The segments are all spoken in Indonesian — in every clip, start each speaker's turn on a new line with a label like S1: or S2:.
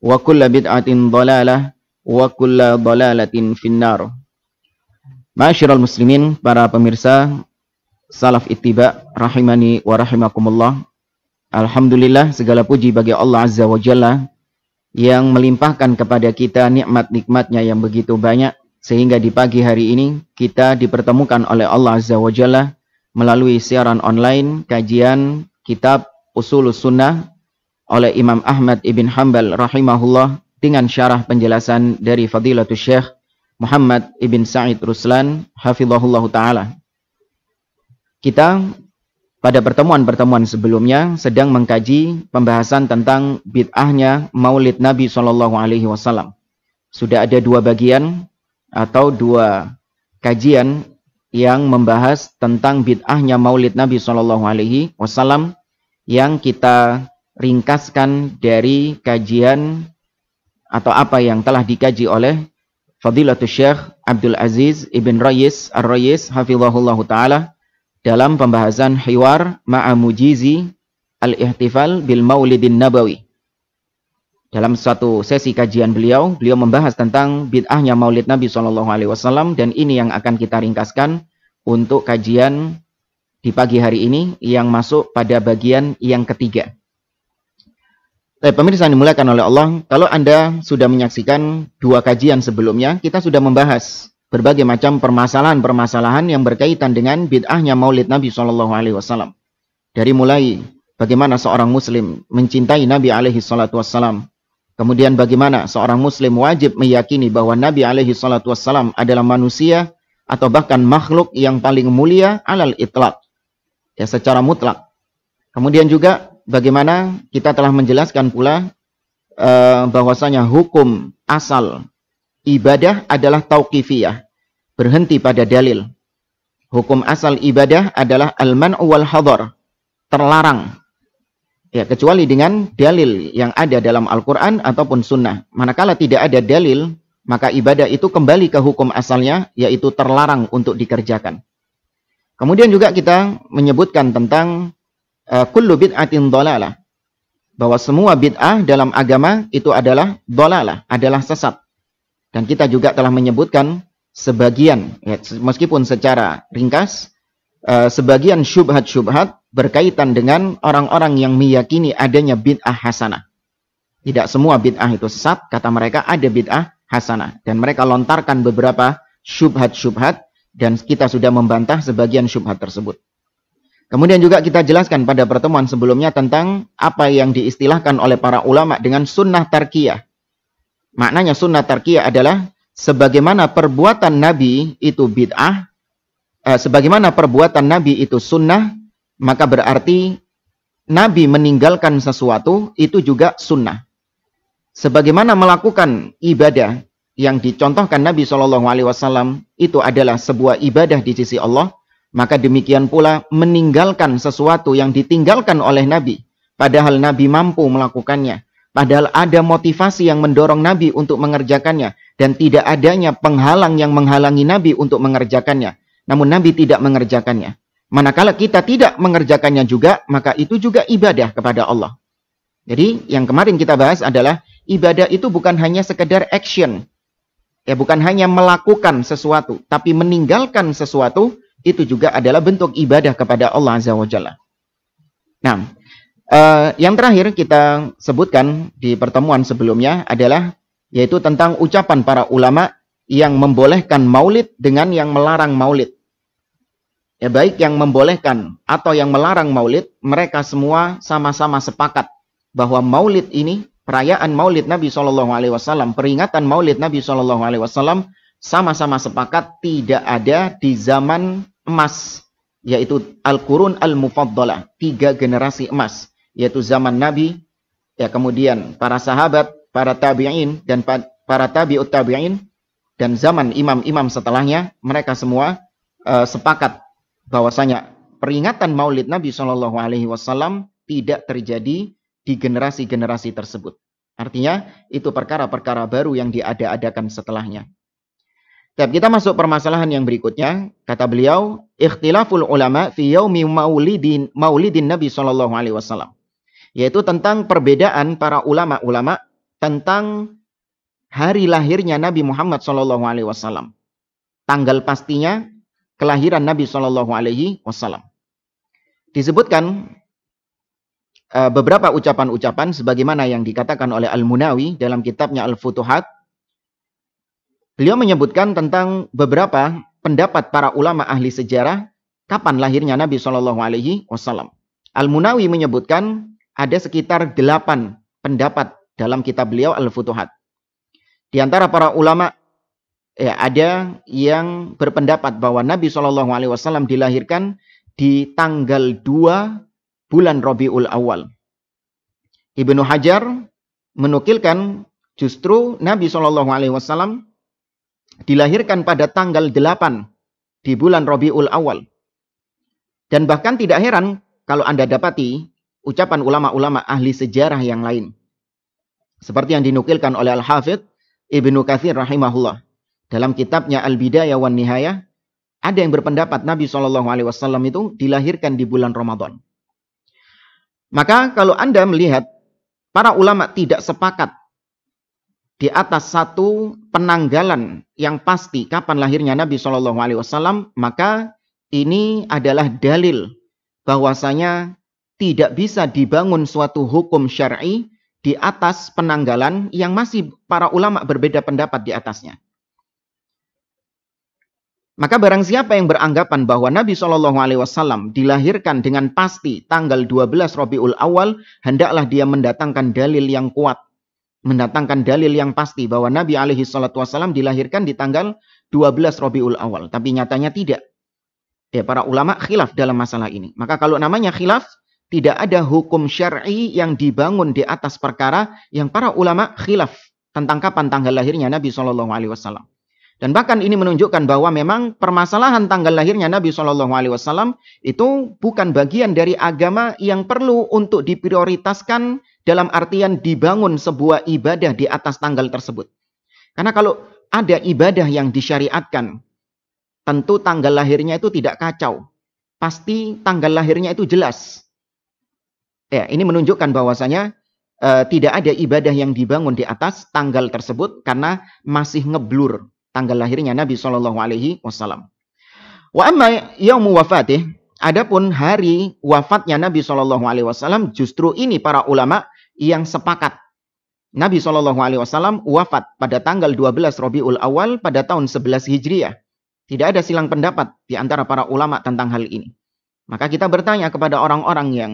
S1: wa kulla bid'atin dalalah wa kulla dalalatin finnar. Ma'asyiral muslimin, para pemirsa Salaf Ittiba rahimani wa rahimakumullah. Alhamdulillah segala puji bagi Allah Azza wa Jalla yang melimpahkan kepada kita nikmat-nikmatnya yang begitu banyak sehingga di pagi hari ini kita dipertemukan oleh Allah Azza wa Jalla melalui siaran online kajian kitab Usul Sunnah oleh Imam Ahmad Ibn Hanbal rahimahullah dengan syarah penjelasan dari Fadilatul Syekh Muhammad Ibn Sa'id Ruslan hafizahullah ta'ala. Kita pada pertemuan-pertemuan sebelumnya sedang mengkaji pembahasan tentang bid'ahnya maulid Nabi Shallallahu Alaihi Wasallam. Sudah ada dua bagian atau dua kajian yang membahas tentang bid'ahnya maulid Nabi Shallallahu Alaihi Wasallam yang kita ringkaskan dari kajian atau apa yang telah dikaji oleh Fadilatul Syekh Abdul Aziz Ibn Rayis Ar-Rayis Hafizahullah Ta'ala dalam pembahasan Hiwar Ma'a Mujizi Al-Ihtifal Bil Maulidin Nabawi. Dalam satu sesi kajian beliau, beliau membahas tentang bid'ahnya maulid Nabi Shallallahu Alaihi Wasallam dan ini yang akan kita ringkaskan untuk kajian di pagi hari ini yang masuk pada bagian yang ketiga. Eh, pemirsa yang dimuliakan oleh Allah, kalau Anda sudah menyaksikan dua kajian sebelumnya, kita sudah membahas berbagai macam permasalahan-permasalahan yang berkaitan dengan bid'ahnya maulid Nabi Shallallahu Alaihi Wasallam. Dari mulai bagaimana seorang Muslim mencintai Nabi Alaihi Salatu Wasallam, kemudian bagaimana seorang Muslim wajib meyakini bahwa Nabi Alaihi Salatu Wasallam adalah manusia atau bahkan makhluk yang paling mulia alal itlak, ya secara mutlak. Kemudian juga bagaimana kita telah menjelaskan pula eh, bahwasanya hukum asal ibadah adalah tauqifiyah, berhenti pada dalil. Hukum asal ibadah adalah alman wal hadar, terlarang. Ya, kecuali dengan dalil yang ada dalam Al-Qur'an ataupun sunnah. Manakala tidak ada dalil, maka ibadah itu kembali ke hukum asalnya yaitu terlarang untuk dikerjakan. Kemudian juga kita menyebutkan tentang Eh, kullu bid'atin dolalah. Bahwa semua bid'ah dalam agama itu adalah dolalah, adalah sesat. Dan kita juga telah menyebutkan sebagian, ya, meskipun secara ringkas, uh, sebagian syubhat-syubhat berkaitan dengan orang-orang yang meyakini adanya bid'ah hasanah. Tidak semua bid'ah itu sesat, kata mereka ada bid'ah hasanah. Dan mereka lontarkan beberapa syubhat-syubhat dan kita sudah membantah sebagian syubhat tersebut. Kemudian juga kita jelaskan pada pertemuan sebelumnya tentang apa yang diistilahkan oleh para ulama dengan sunnah tarkiyah. Maknanya sunnah tarkiyah adalah sebagaimana perbuatan Nabi itu bid'ah, eh, sebagaimana perbuatan Nabi itu sunnah, maka berarti Nabi meninggalkan sesuatu itu juga sunnah. Sebagaimana melakukan ibadah yang dicontohkan Nabi Shallallahu Alaihi Wasallam itu adalah sebuah ibadah di sisi Allah, maka demikian pula meninggalkan sesuatu yang ditinggalkan oleh Nabi. Padahal Nabi mampu melakukannya. Padahal ada motivasi yang mendorong Nabi untuk mengerjakannya. Dan tidak adanya penghalang yang menghalangi Nabi untuk mengerjakannya. Namun Nabi tidak mengerjakannya. Manakala kita tidak mengerjakannya juga, maka itu juga ibadah kepada Allah. Jadi yang kemarin kita bahas adalah ibadah itu bukan hanya sekedar action. Ya bukan hanya melakukan sesuatu, tapi meninggalkan sesuatu itu juga adalah bentuk ibadah kepada Allah Azza wa Jalla. Nah, Uh, yang terakhir kita sebutkan di pertemuan sebelumnya adalah yaitu tentang ucapan para ulama yang membolehkan maulid dengan yang melarang maulid. Ya baik yang membolehkan atau yang melarang maulid, mereka semua sama-sama sepakat bahwa maulid ini perayaan maulid Nabi Shallallahu alaihi wasallam, peringatan maulid Nabi Shallallahu alaihi wasallam sama-sama sepakat tidak ada di zaman emas yaitu Al-Qurun Al-Mufaddalah, tiga generasi emas, yaitu zaman Nabi, ya kemudian para sahabat, para tabi'in dan para tabi'ut tabi'in dan zaman imam-imam setelahnya, mereka semua uh, sepakat bahwasanya peringatan Maulid Nabi Shallallahu alaihi wasallam tidak terjadi di generasi-generasi tersebut. Artinya itu perkara-perkara baru yang diada-adakan setelahnya. Siap, kita masuk permasalahan yang berikutnya. Kata beliau, ikhtilaful ulama fi yaumi maulidin, maulidin Nabi Shallallahu alaihi wasallam. Yaitu tentang perbedaan para ulama-ulama tentang hari lahirnya Nabi Muhammad Shallallahu alaihi wasallam. Tanggal pastinya kelahiran Nabi Shallallahu alaihi wasallam. Disebutkan eh, beberapa ucapan-ucapan sebagaimana yang dikatakan oleh Al-Munawi dalam kitabnya Al-Futuhat Beliau menyebutkan tentang beberapa pendapat para ulama ahli sejarah kapan lahirnya Nabi Shallallahu Alaihi Wasallam. Al Munawi menyebutkan ada sekitar delapan pendapat dalam kitab beliau Al Futuhat. Di antara para ulama ya, ada yang berpendapat bahwa Nabi Shallallahu Alaihi Wasallam dilahirkan di tanggal 2 bulan Robiul Awal. Ibnu Hajar menukilkan justru Nabi Shallallahu Alaihi Wasallam dilahirkan pada tanggal 8 di bulan Robiul Awal. Dan bahkan tidak heran kalau Anda dapati ucapan ulama-ulama ahli sejarah yang lain. Seperti yang dinukilkan oleh Al-Hafidh Ibnu Katsir rahimahullah dalam kitabnya Al-Bidayah wan Nihayah ada yang berpendapat Nabi Shallallahu alaihi wasallam itu dilahirkan di bulan Ramadan. Maka kalau Anda melihat para ulama tidak sepakat di atas satu penanggalan yang pasti kapan lahirnya Nabi Shallallahu Alaihi Wasallam, maka ini adalah dalil bahwasanya tidak bisa dibangun suatu hukum syar'i di atas penanggalan yang masih para ulama berbeda pendapat di atasnya. Maka barang siapa yang beranggapan bahwa Nabi Shallallahu alaihi wasallam dilahirkan dengan pasti tanggal 12 Rabiul Awal, hendaklah dia mendatangkan dalil yang kuat mendatangkan dalil yang pasti bahwa Nabi alaihi salatu wasallam dilahirkan di tanggal 12 Rabiul Awal, tapi nyatanya tidak. Ya, para ulama khilaf dalam masalah ini. Maka kalau namanya khilaf, tidak ada hukum syar'i yang dibangun di atas perkara yang para ulama khilaf tentang kapan tanggal lahirnya Nabi Shallallahu alaihi wasallam. Dan bahkan ini menunjukkan bahwa memang permasalahan tanggal lahirnya Nabi Shallallahu alaihi wasallam itu bukan bagian dari agama yang perlu untuk diprioritaskan dalam artian dibangun sebuah ibadah di atas tanggal tersebut. Karena kalau ada ibadah yang disyariatkan, tentu tanggal lahirnya itu tidak kacau. Pasti tanggal lahirnya itu jelas. Ya, ini menunjukkan bahwasanya e, tidak ada ibadah yang dibangun di atas tanggal tersebut karena masih ngeblur tanggal lahirnya Nabi Shallallahu Alaihi Wasallam. Wa amma yaumu wafatih Adapun hari wafatnya Nabi Shallallahu Alaihi Wasallam justru ini para ulama yang sepakat. Nabi Shallallahu Alaihi Wasallam wafat pada tanggal 12 Robiul Awal pada tahun 11 Hijriah. Tidak ada silang pendapat di antara para ulama tentang hal ini. Maka kita bertanya kepada orang-orang yang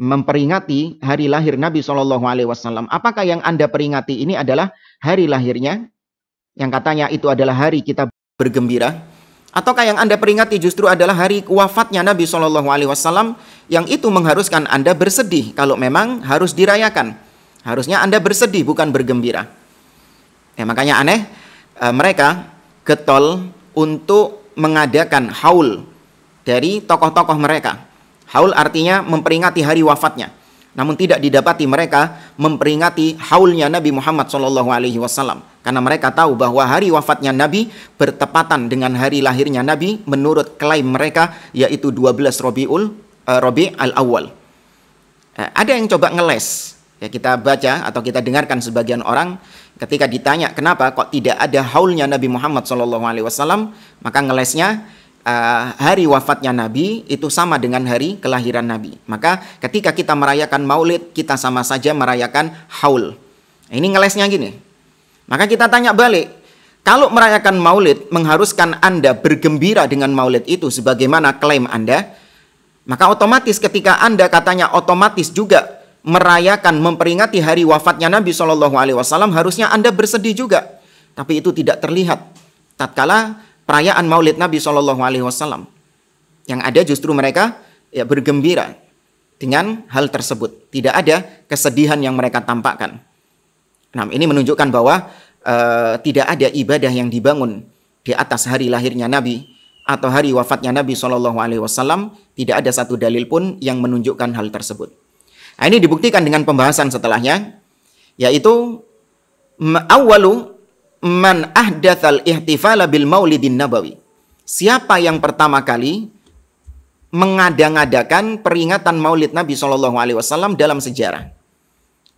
S1: memperingati hari lahir Nabi Shallallahu Alaihi Wasallam, apakah yang anda peringati ini adalah hari lahirnya? Yang katanya itu adalah hari kita bergembira, ataukah yang Anda peringati justru adalah hari wafatnya Nabi Shallallahu alaihi wasallam yang itu mengharuskan Anda bersedih kalau memang harus dirayakan. Harusnya Anda bersedih bukan bergembira. Ya, makanya aneh eh, mereka getol untuk mengadakan haul dari tokoh-tokoh mereka. Haul artinya memperingati hari wafatnya namun tidak didapati mereka memperingati haulnya Nabi Muhammad Shallallahu Alaihi Wasallam karena mereka tahu bahwa hari wafatnya Nabi bertepatan dengan hari lahirnya Nabi menurut klaim mereka yaitu 12 Robiul uh, eh, Robi al Awal. Uh, eh, ada yang coba ngeles ya kita baca atau kita dengarkan sebagian orang ketika ditanya kenapa kok tidak ada haulnya Nabi Muhammad Shallallahu Alaihi Wasallam maka ngelesnya Eh, hari wafatnya Nabi itu sama dengan hari kelahiran Nabi. Maka ketika kita merayakan maulid, kita sama saja merayakan haul. Ini ngelesnya gini. Maka kita tanya balik, kalau merayakan maulid mengharuskan Anda bergembira dengan maulid itu sebagaimana klaim Anda, maka otomatis ketika Anda katanya otomatis juga merayakan memperingati hari wafatnya Nabi Shallallahu alaihi wasallam harusnya Anda bersedih juga. Tapi itu tidak terlihat. Tatkala perayaan Maulid Nabi Shallallahu Alaihi Wasallam. Yang ada justru mereka ya bergembira dengan hal tersebut. Tidak ada kesedihan yang mereka tampakkan. Nah, ini menunjukkan bahwa uh, tidak ada ibadah yang dibangun di atas hari lahirnya Nabi atau hari wafatnya Nabi Shallallahu Alaihi Wasallam tidak ada satu dalil pun yang menunjukkan hal tersebut. Nah, ini dibuktikan dengan pembahasan setelahnya, yaitu awalu man ahdathal ihtifala bil maulidin nabawi. Siapa yang pertama kali mengadang-adakan peringatan Maulid Nabi Shallallahu alaihi wasallam dalam sejarah?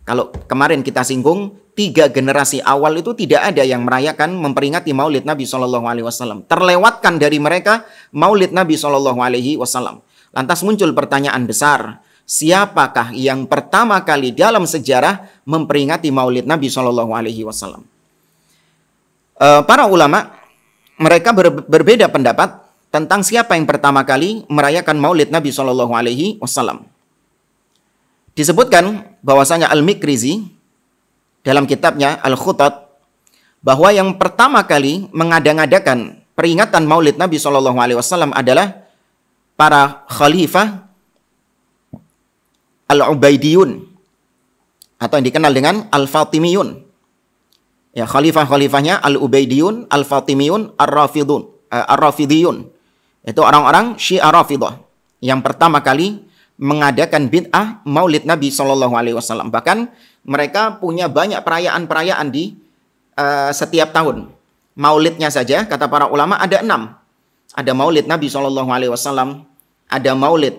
S1: Kalau kemarin kita singgung, tiga generasi awal itu tidak ada yang merayakan memperingati Maulid Nabi Shallallahu alaihi wasallam. Terlewatkan dari mereka Maulid Nabi Shallallahu alaihi wasallam. Lantas muncul pertanyaan besar, siapakah yang pertama kali dalam sejarah memperingati Maulid Nabi Shallallahu alaihi wasallam? Eh, para ulama mereka ber, berbeda pendapat tentang siapa yang pertama kali merayakan Maulid Nabi Shallallahu Alaihi Wasallam. Disebutkan bahwasanya Al Mikrizi dalam kitabnya Al Khutat bahwa yang pertama kali mengadang-adakan peringatan Maulid Nabi Shallallahu Alaihi Wasallam adalah para khalifah Al Ubaidiyun atau yang dikenal dengan Al Fatimiyun ya khalifah-khalifahnya al-Ubaidiyun, al-Fatimiyun, ar-Rafidun, eh, ar-Rafidiyun. Itu orang-orang Syiah Rafidah yang pertama kali mengadakan bid'ah Maulid Nabi Shallallahu alaihi wasallam. Bahkan mereka punya banyak perayaan-perayaan di uh, setiap tahun. Maulidnya saja kata para ulama ada enam. Ada Maulid Nabi Shallallahu alaihi wasallam, ada Maulid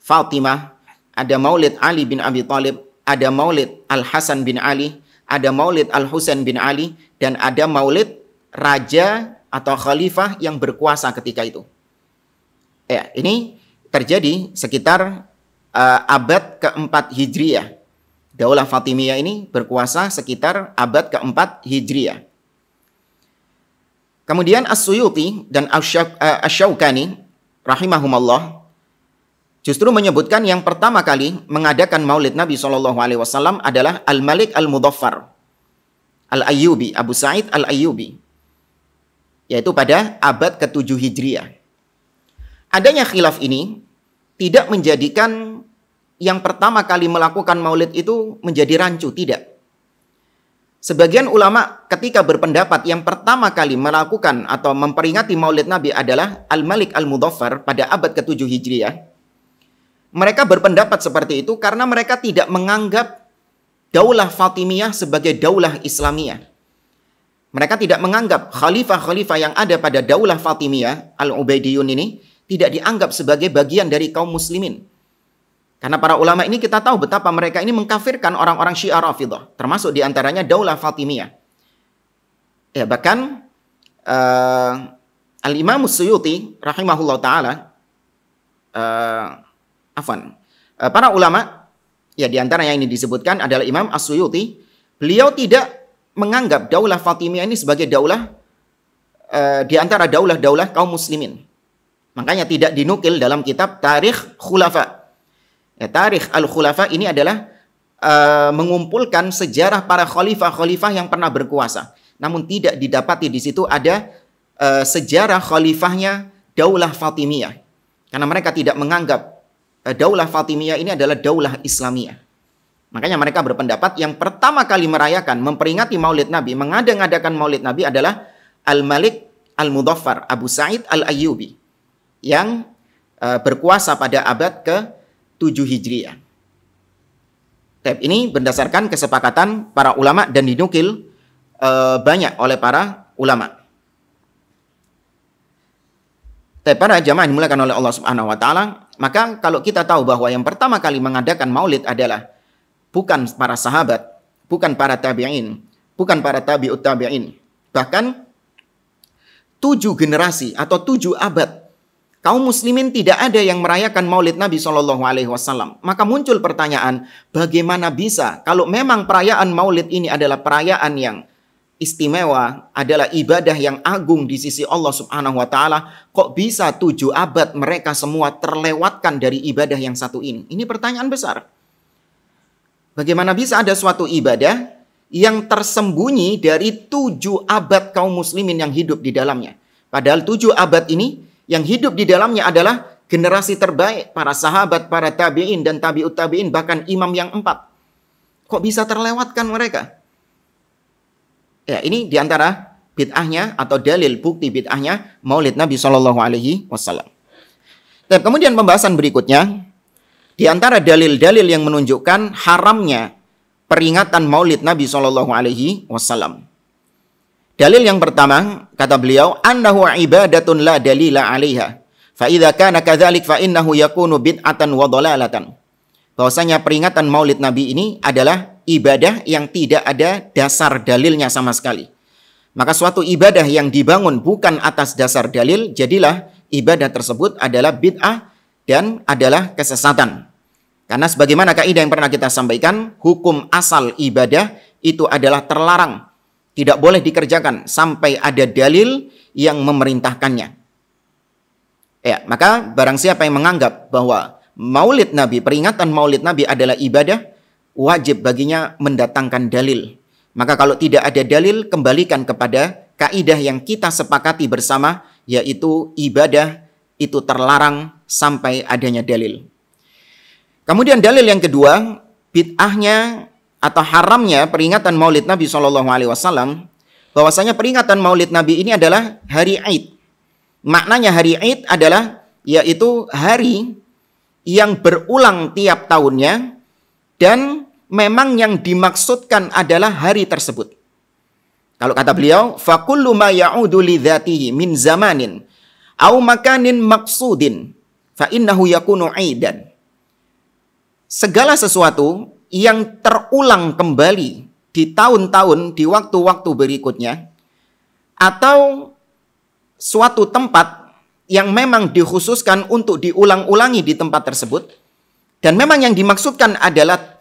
S1: Fatimah, ada Maulid Ali bin Abi Thalib, ada Maulid Al Hasan bin Ali, ada maulid Al-Husain bin Ali dan ada maulid raja atau khalifah yang berkuasa ketika itu. Ya, ini terjadi sekitar uh, abad keempat Hijriah. Daulah Fatimiyah ini berkuasa sekitar abad keempat Hijriah. Kemudian As-Suyuti dan Asyaukani eh, rahimahumallah justru menyebutkan yang pertama kali mengadakan maulid Nabi Shallallahu Alaihi Wasallam adalah Al Malik Al Mudaffar Al Ayyubi Abu Said Al Ayyubi yaitu pada abad ke-7 Hijriah. Adanya khilaf ini tidak menjadikan yang pertama kali melakukan maulid itu menjadi rancu, tidak. Sebagian ulama ketika berpendapat yang pertama kali melakukan atau memperingati maulid Nabi adalah Al-Malik Al-Mudaffar pada abad ke-7 Hijriah mereka berpendapat seperti itu karena mereka tidak menganggap Daulah Fatimiyah sebagai daulah Islamiyah. Mereka tidak menganggap khalifah-khalifah yang ada pada Daulah Fatimiyah Al-Ubaidiyun ini tidak dianggap sebagai bagian dari kaum muslimin. Karena para ulama ini kita tahu betapa mereka ini mengkafirkan orang-orang Syiah Rafidah, termasuk diantaranya Daulah Fatimiyah. Ya, bahkan uh, Al-Imam Suyuti rahimahullah taala uh, Afan. E, eh, para ulama ya di antara yang ini disebutkan adalah Imam As-Suyuti, beliau tidak menganggap daulah Fatimiyah ini sebagai daulah e, di antara daulah-daulah kaum muslimin. Makanya tidak dinukil dalam kitab Tarikh Khulafa. Ya, Tarikh Al-Khulafa ini adalah Uh, mengumpulkan sejarah para khalifah-khalifah yang pernah berkuasa. Namun tidak didapati di situ ada uh, sejarah khalifahnya Daulah Fatimiyah. Karena mereka tidak menganggap Eh, daulah Fatimiyah ini adalah daulah Islamiyah. Makanya mereka berpendapat yang pertama kali merayakan, memperingati maulid Nabi, mengada adakan maulid Nabi adalah Al-Malik Al-Mudaffar Abu Said Al-Ayyubi yang eh, berkuasa pada abad ke-7 Hijriah. Tab ini berdasarkan kesepakatan para ulama dan dinukil eh, banyak oleh para ulama. Tapi para jamaah dimulakan oleh Allah Subhanahu wa taala, maka kalau kita tahu bahwa yang pertama kali mengadakan maulid adalah bukan para sahabat, bukan para tabi'in, bukan para tabi'ut tabi'in. Bahkan tujuh generasi atau tujuh abad kaum muslimin tidak ada yang merayakan maulid Nabi Shallallahu Alaihi Wasallam. Maka muncul pertanyaan, bagaimana bisa kalau memang perayaan maulid ini adalah perayaan yang istimewa adalah ibadah yang agung di sisi Allah Subhanahu wa taala, kok bisa tujuh abad mereka semua terlewatkan dari ibadah yang satu ini? Ini pertanyaan besar. Bagaimana bisa ada suatu ibadah yang tersembunyi dari tujuh abad kaum muslimin yang hidup di dalamnya? Padahal tujuh abad ini yang hidup di dalamnya adalah generasi terbaik, para sahabat, para tabi'in dan tabi'ut tabi'in, bahkan imam yang empat. Kok bisa terlewatkan mereka? Ya, ini diantara bid'ahnya atau dalil bukti bid'ahnya maulid Nabi Shallallahu Alaihi Wasallam. Dan kemudian pembahasan berikutnya diantara dalil-dalil yang menunjukkan haramnya peringatan maulid Nabi Shallallahu Alaihi Wasallam. Dalil yang pertama kata beliau annahu ibadatun la dalila alaiha. Fa idza kana kadzalik fa innahu yakunu bid'atan wa dhalalatan. Bahwasanya peringatan Maulid Nabi ini adalah ibadah yang tidak ada dasar dalilnya sama sekali. Maka suatu ibadah yang dibangun bukan atas dasar dalil, jadilah ibadah tersebut adalah bid'ah dan adalah kesesatan. Karena sebagaimana kaidah yang pernah kita sampaikan, hukum asal ibadah itu adalah terlarang, tidak boleh dikerjakan sampai ada dalil yang memerintahkannya. Ya, maka barang siapa yang menganggap bahwa Maulid Nabi, peringatan Maulid Nabi adalah ibadah, wajib baginya mendatangkan dalil. Maka kalau tidak ada dalil, kembalikan kepada kaidah yang kita sepakati bersama, yaitu ibadah itu terlarang sampai adanya dalil. Kemudian dalil yang kedua, bid'ahnya atau haramnya peringatan Maulid Nabi Shallallahu Alaihi Wasallam, bahwasanya peringatan Maulid Nabi ini adalah hari Eid. Maknanya hari Eid adalah yaitu hari yang berulang tiap tahunnya dan memang yang dimaksudkan adalah hari tersebut. Kalau kata beliau, fakullu ma ya'udu min zamanin au makanin maksudin fa innahu yakunu aidan. Segala sesuatu yang terulang kembali di tahun-tahun di waktu-waktu berikutnya atau suatu tempat yang memang dikhususkan untuk diulang-ulangi di tempat tersebut dan memang yang dimaksudkan adalah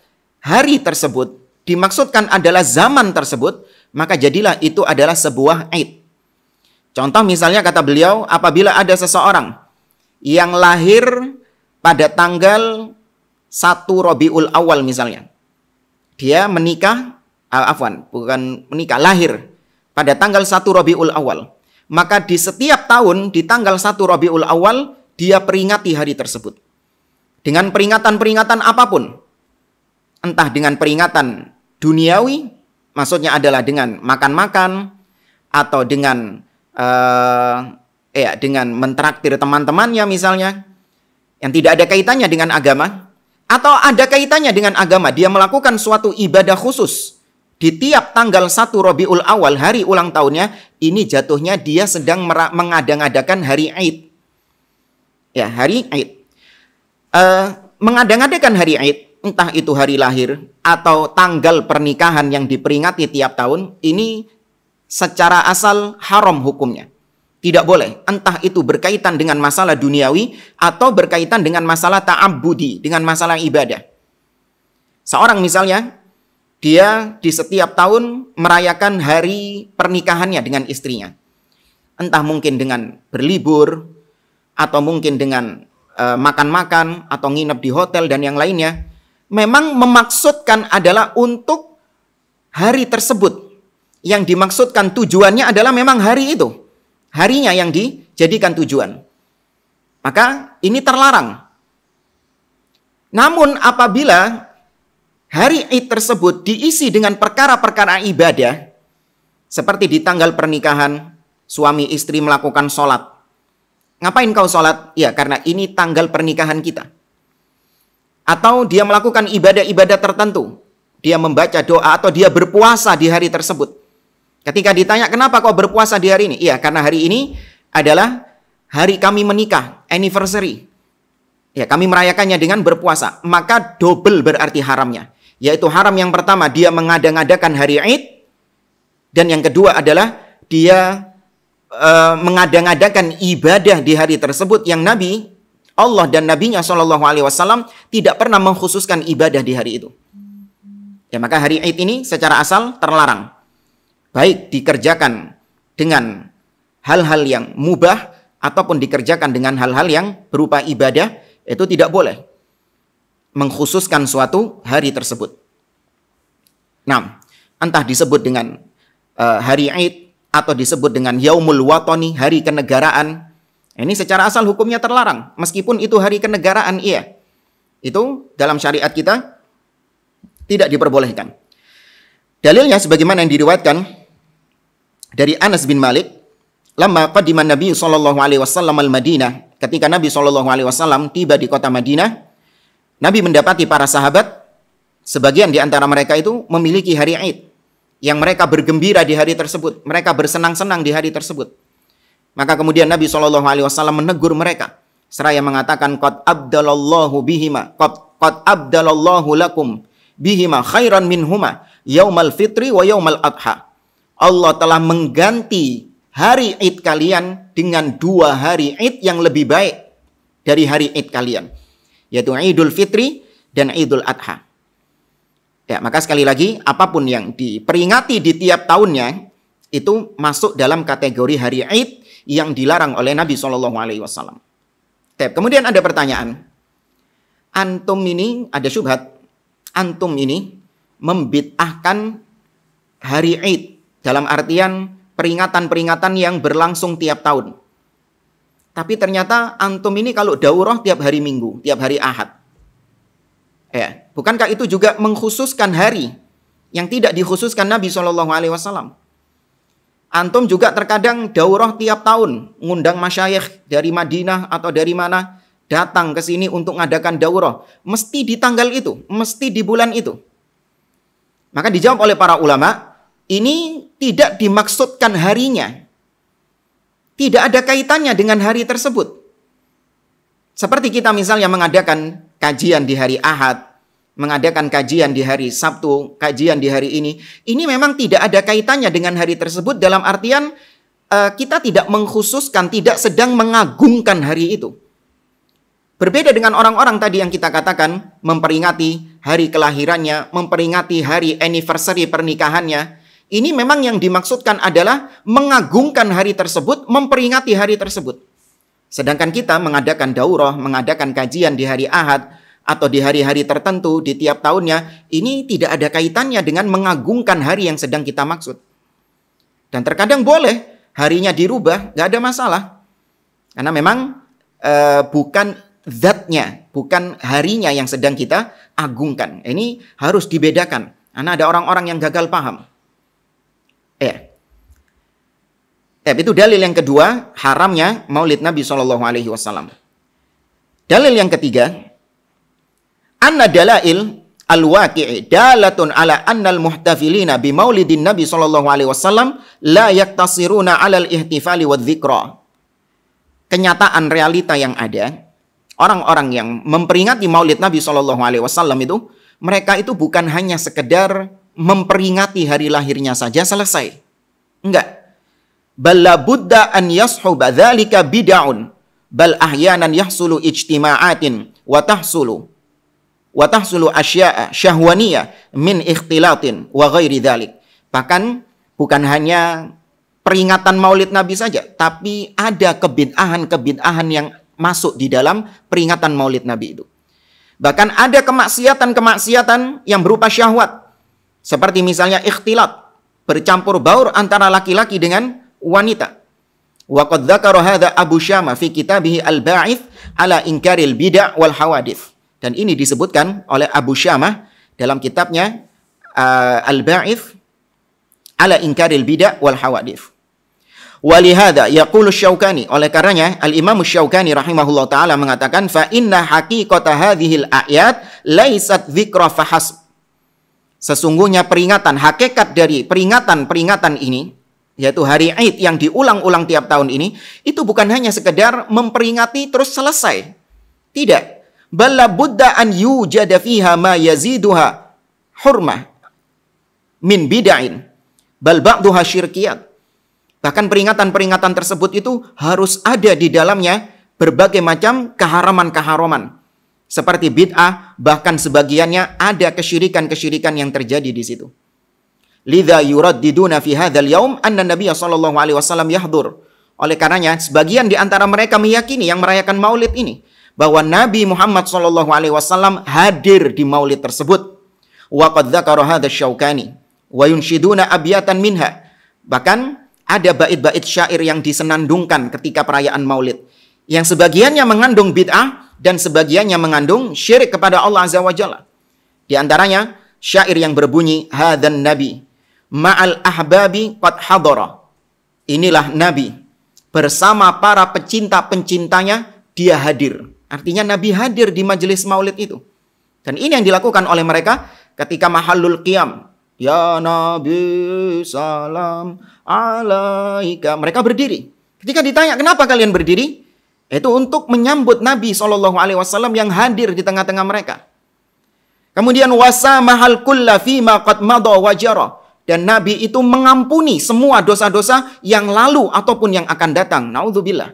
S1: hari tersebut dimaksudkan adalah zaman tersebut, maka jadilah itu adalah sebuah aid. Contoh misalnya kata beliau, apabila ada seseorang yang lahir pada tanggal 1 Robiul Awal misalnya. Dia menikah, uh, afwan, bukan menikah, lahir pada tanggal 1 Robiul Awal. Maka di setiap tahun di tanggal 1 Robiul Awal dia peringati hari tersebut. Dengan peringatan-peringatan apapun entah dengan peringatan duniawi, maksudnya adalah dengan makan-makan atau dengan uh, ya dengan mentraktir teman-temannya misalnya yang tidak ada kaitannya dengan agama atau ada kaitannya dengan agama dia melakukan suatu ibadah khusus di tiap tanggal 1 Rabiul Awal hari ulang tahunnya ini jatuhnya dia sedang mengadang-adakan hari Aid ya hari Aid uh, eh, mengadang-adakan hari Aid entah itu hari lahir atau tanggal pernikahan yang diperingati tiap tahun, ini secara asal haram hukumnya. Tidak boleh, entah itu berkaitan dengan masalah duniawi atau berkaitan dengan masalah ta'abudi, dengan masalah ibadah. Seorang misalnya, dia di setiap tahun merayakan hari pernikahannya dengan istrinya. Entah mungkin dengan berlibur, atau mungkin dengan eh, makan-makan, uh, atau nginep di hotel dan yang lainnya memang memaksudkan adalah untuk hari tersebut. Yang dimaksudkan tujuannya adalah memang hari itu. Harinya yang dijadikan tujuan. Maka ini terlarang. Namun apabila hari itu tersebut diisi dengan perkara-perkara ibadah seperti di tanggal pernikahan suami istri melakukan sholat. Ngapain kau sholat? Ya karena ini tanggal pernikahan kita atau dia melakukan ibadah-ibadah tertentu. Dia membaca doa atau dia berpuasa di hari tersebut. Ketika ditanya, kenapa kau berpuasa di hari ini? Iya, karena hari ini adalah hari kami menikah, anniversary. Ya, kami merayakannya dengan berpuasa. Maka double berarti haramnya. Yaitu haram yang pertama, dia mengada-ngadakan hari Eid. Dan yang kedua adalah dia uh, mengada-ngadakan ibadah di hari tersebut yang Nabi Allah dan Nabi-Nya Shallallahu Alaihi Wasallam tidak pernah mengkhususkan ibadah di hari itu. Ya maka hari Id ini secara asal terlarang. Baik dikerjakan dengan hal-hal yang mubah ataupun dikerjakan dengan hal-hal yang berupa ibadah itu tidak boleh mengkhususkan suatu hari tersebut. Nah, entah disebut dengan uh, hari Id atau disebut dengan Yaumul Watoni, hari kenegaraan, ini secara asal hukumnya terlarang, meskipun itu hari kenegaraan iya. Itu dalam syariat kita tidak diperbolehkan. Dalilnya sebagaimana yang diriwayatkan dari Anas bin Malik, lama qadima Nabi sallallahu al-Madinah, ketika Nabi saw tiba di kota Madinah, Nabi mendapati para sahabat sebagian di antara mereka itu memiliki hari Id yang mereka bergembira di hari tersebut, mereka bersenang-senang di hari tersebut. Maka kemudian Nabi Shallallahu Alaihi Wasallam menegur mereka seraya mengatakan kot abdalallahu bihima kot kot abdalallahu lakum bihima khairan minhuma yaumal fitri wa yaumal adha. Allah telah mengganti hari id kalian dengan dua hari id yang lebih baik dari hari id kalian yaitu Idul Fitri dan Idul Adha. Ya, maka sekali lagi apapun yang diperingati di tiap tahunnya itu masuk dalam kategori hari Id yang dilarang oleh Nabi Shallallahu Alaihi Wasallam. Kemudian ada pertanyaan, antum ini ada syubhat, antum ini membitahkan hari Id dalam artian peringatan-peringatan yang berlangsung tiap tahun. Tapi ternyata antum ini kalau daurah tiap hari Minggu, tiap hari Ahad. Ya, bukankah itu juga mengkhususkan hari yang tidak dikhususkan Nabi Shallallahu alaihi wasallam? Antum juga terkadang daurah tiap tahun ngundang masyayikh dari Madinah atau dari mana datang ke sini untuk mengadakan daurah. Mesti di tanggal itu, mesti di bulan itu. Maka dijawab oleh para ulama, ini tidak dimaksudkan harinya. Tidak ada kaitannya dengan hari tersebut. Seperti kita misalnya mengadakan kajian di hari Ahad, mengadakan kajian di hari Sabtu, kajian di hari ini, ini memang tidak ada kaitannya dengan hari tersebut dalam artian uh, kita tidak mengkhususkan, tidak sedang mengagungkan hari itu. Berbeda dengan orang-orang tadi yang kita katakan memperingati hari kelahirannya, memperingati hari anniversary pernikahannya. Ini memang yang dimaksudkan adalah mengagungkan hari tersebut, memperingati hari tersebut. Sedangkan kita mengadakan daurah, mengadakan kajian di hari Ahad, atau di hari-hari tertentu di tiap tahunnya, ini tidak ada kaitannya dengan mengagungkan hari yang sedang kita maksud. Dan terkadang boleh harinya dirubah, nggak ada masalah. Karena memang e, bukan zatnya, bukan harinya yang sedang kita agungkan. Ini harus dibedakan. Karena ada orang-orang yang gagal paham. Eh, Eh, itu dalil yang kedua, haramnya Maulid Nabi Shallallahu alaihi wasallam. Dalil yang ketiga, anna dalail al-waqi'i dalatun ala annal muhtafilina bi maulidin nabi sallallahu alaihi wasallam la yaktasiruna alal ihtifali wa dhikra Kenyataan realita yang ada, orang-orang yang memperingati maulid Nabi sallallahu alaihi wasallam itu, mereka itu bukan hanya sekedar memperingati hari lahirnya saja selesai. Enggak. Balabudda an yashuba dhalika bid'un bal ahyanan yahsulu ijtima'atin wa tahsulu wa tahsulu asya'a syahwaniyah min ikhtilatin wa ghairi dhalik. Bahkan bukan hanya peringatan maulid Nabi saja, tapi ada kebid'ahan-kebid'ahan yang masuk di dalam peringatan maulid Nabi itu. Bahkan ada kemaksiatan-kemaksiatan yang berupa syahwat. Seperti misalnya ikhtilat, bercampur baur antara laki-laki dengan wanita. Wa qad dzakara hadza Abu Syama fi kitabih Al-Ba'ith ala inkaril bid'ah wal hawadits. Dan ini disebutkan oleh Abu Syamah dalam kitabnya uh, al baif ala inkaril bidah wal hawadif. Walihada yaqulu Syaukani oleh karenanya Al Imam Syaukani rahimahullah taala mengatakan fa inna haqiqata hadhil ayat laisat dzikra fahas. Sesungguhnya peringatan hakikat dari peringatan-peringatan ini yaitu hari Eid yang diulang-ulang tiap tahun ini itu bukan hanya sekedar memperingati terus selesai. Tidak bal budda an yujada fiha ma yaziduha hurmah min bid'ain bal ba'duha syirkiyat bahkan peringatan-peringatan tersebut itu harus ada di dalamnya berbagai macam keharaman-keharaman seperti bid'ah bahkan sebagiannya ada kesyirikan-kesyirikan yang terjadi di situ Lidha yuraddiduna fi hadzal yaum anna Nabi sallallahu alaihi wasallam yahdur. Oleh karenanya, sebagian di antara mereka meyakini yang merayakan Maulid ini bahwa Nabi Muhammad Shallallahu Alaihi Wasallam hadir di maulid tersebut. minha. Bahkan ada bait-bait syair yang disenandungkan ketika perayaan maulid. Yang sebagiannya mengandung bid'ah dan sebagiannya mengandung syirik kepada Allah Azza wajalla. Di antaranya syair yang berbunyi hadan nabi ma'al ahbabi qad hadara. Inilah nabi bersama para pecinta-pencintanya dia hadir. Artinya Nabi hadir di majelis maulid itu. Dan ini yang dilakukan oleh mereka ketika mahalul qiyam. Ya Nabi salam alaika. Mereka berdiri. Ketika ditanya kenapa kalian berdiri? Itu untuk menyambut Nabi saw yang hadir di tengah-tengah mereka. Kemudian wasa mahal kulla fima wajara. Dan Nabi itu mengampuni semua dosa-dosa yang lalu ataupun yang akan datang. Naudzubillah.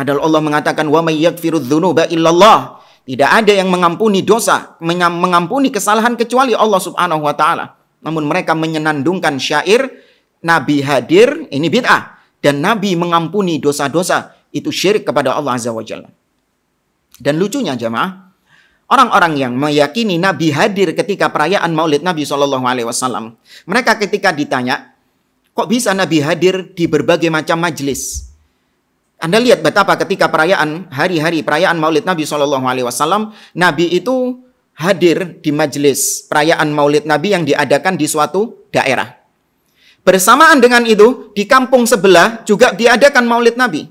S1: Padahal Allah mengatakan wa may illallah. Tidak ada yang mengampuni dosa, mengampuni kesalahan kecuali Allah Subhanahu wa taala. Namun mereka menyenandungkan syair nabi hadir ini bid'ah dan nabi mengampuni dosa-dosa itu syirik kepada Allah Azza wa Jalla. Dan lucunya jemaah, orang-orang yang meyakini nabi hadir ketika perayaan Maulid Nabi Shallallahu alaihi wasallam, mereka ketika ditanya, kok bisa nabi hadir di berbagai macam majelis? Anda lihat betapa ketika perayaan hari-hari perayaan Maulid Nabi Shallallahu Alaihi Wasallam, Nabi itu hadir di majelis perayaan Maulid Nabi yang diadakan di suatu daerah. Bersamaan dengan itu, di kampung sebelah juga diadakan Maulid Nabi.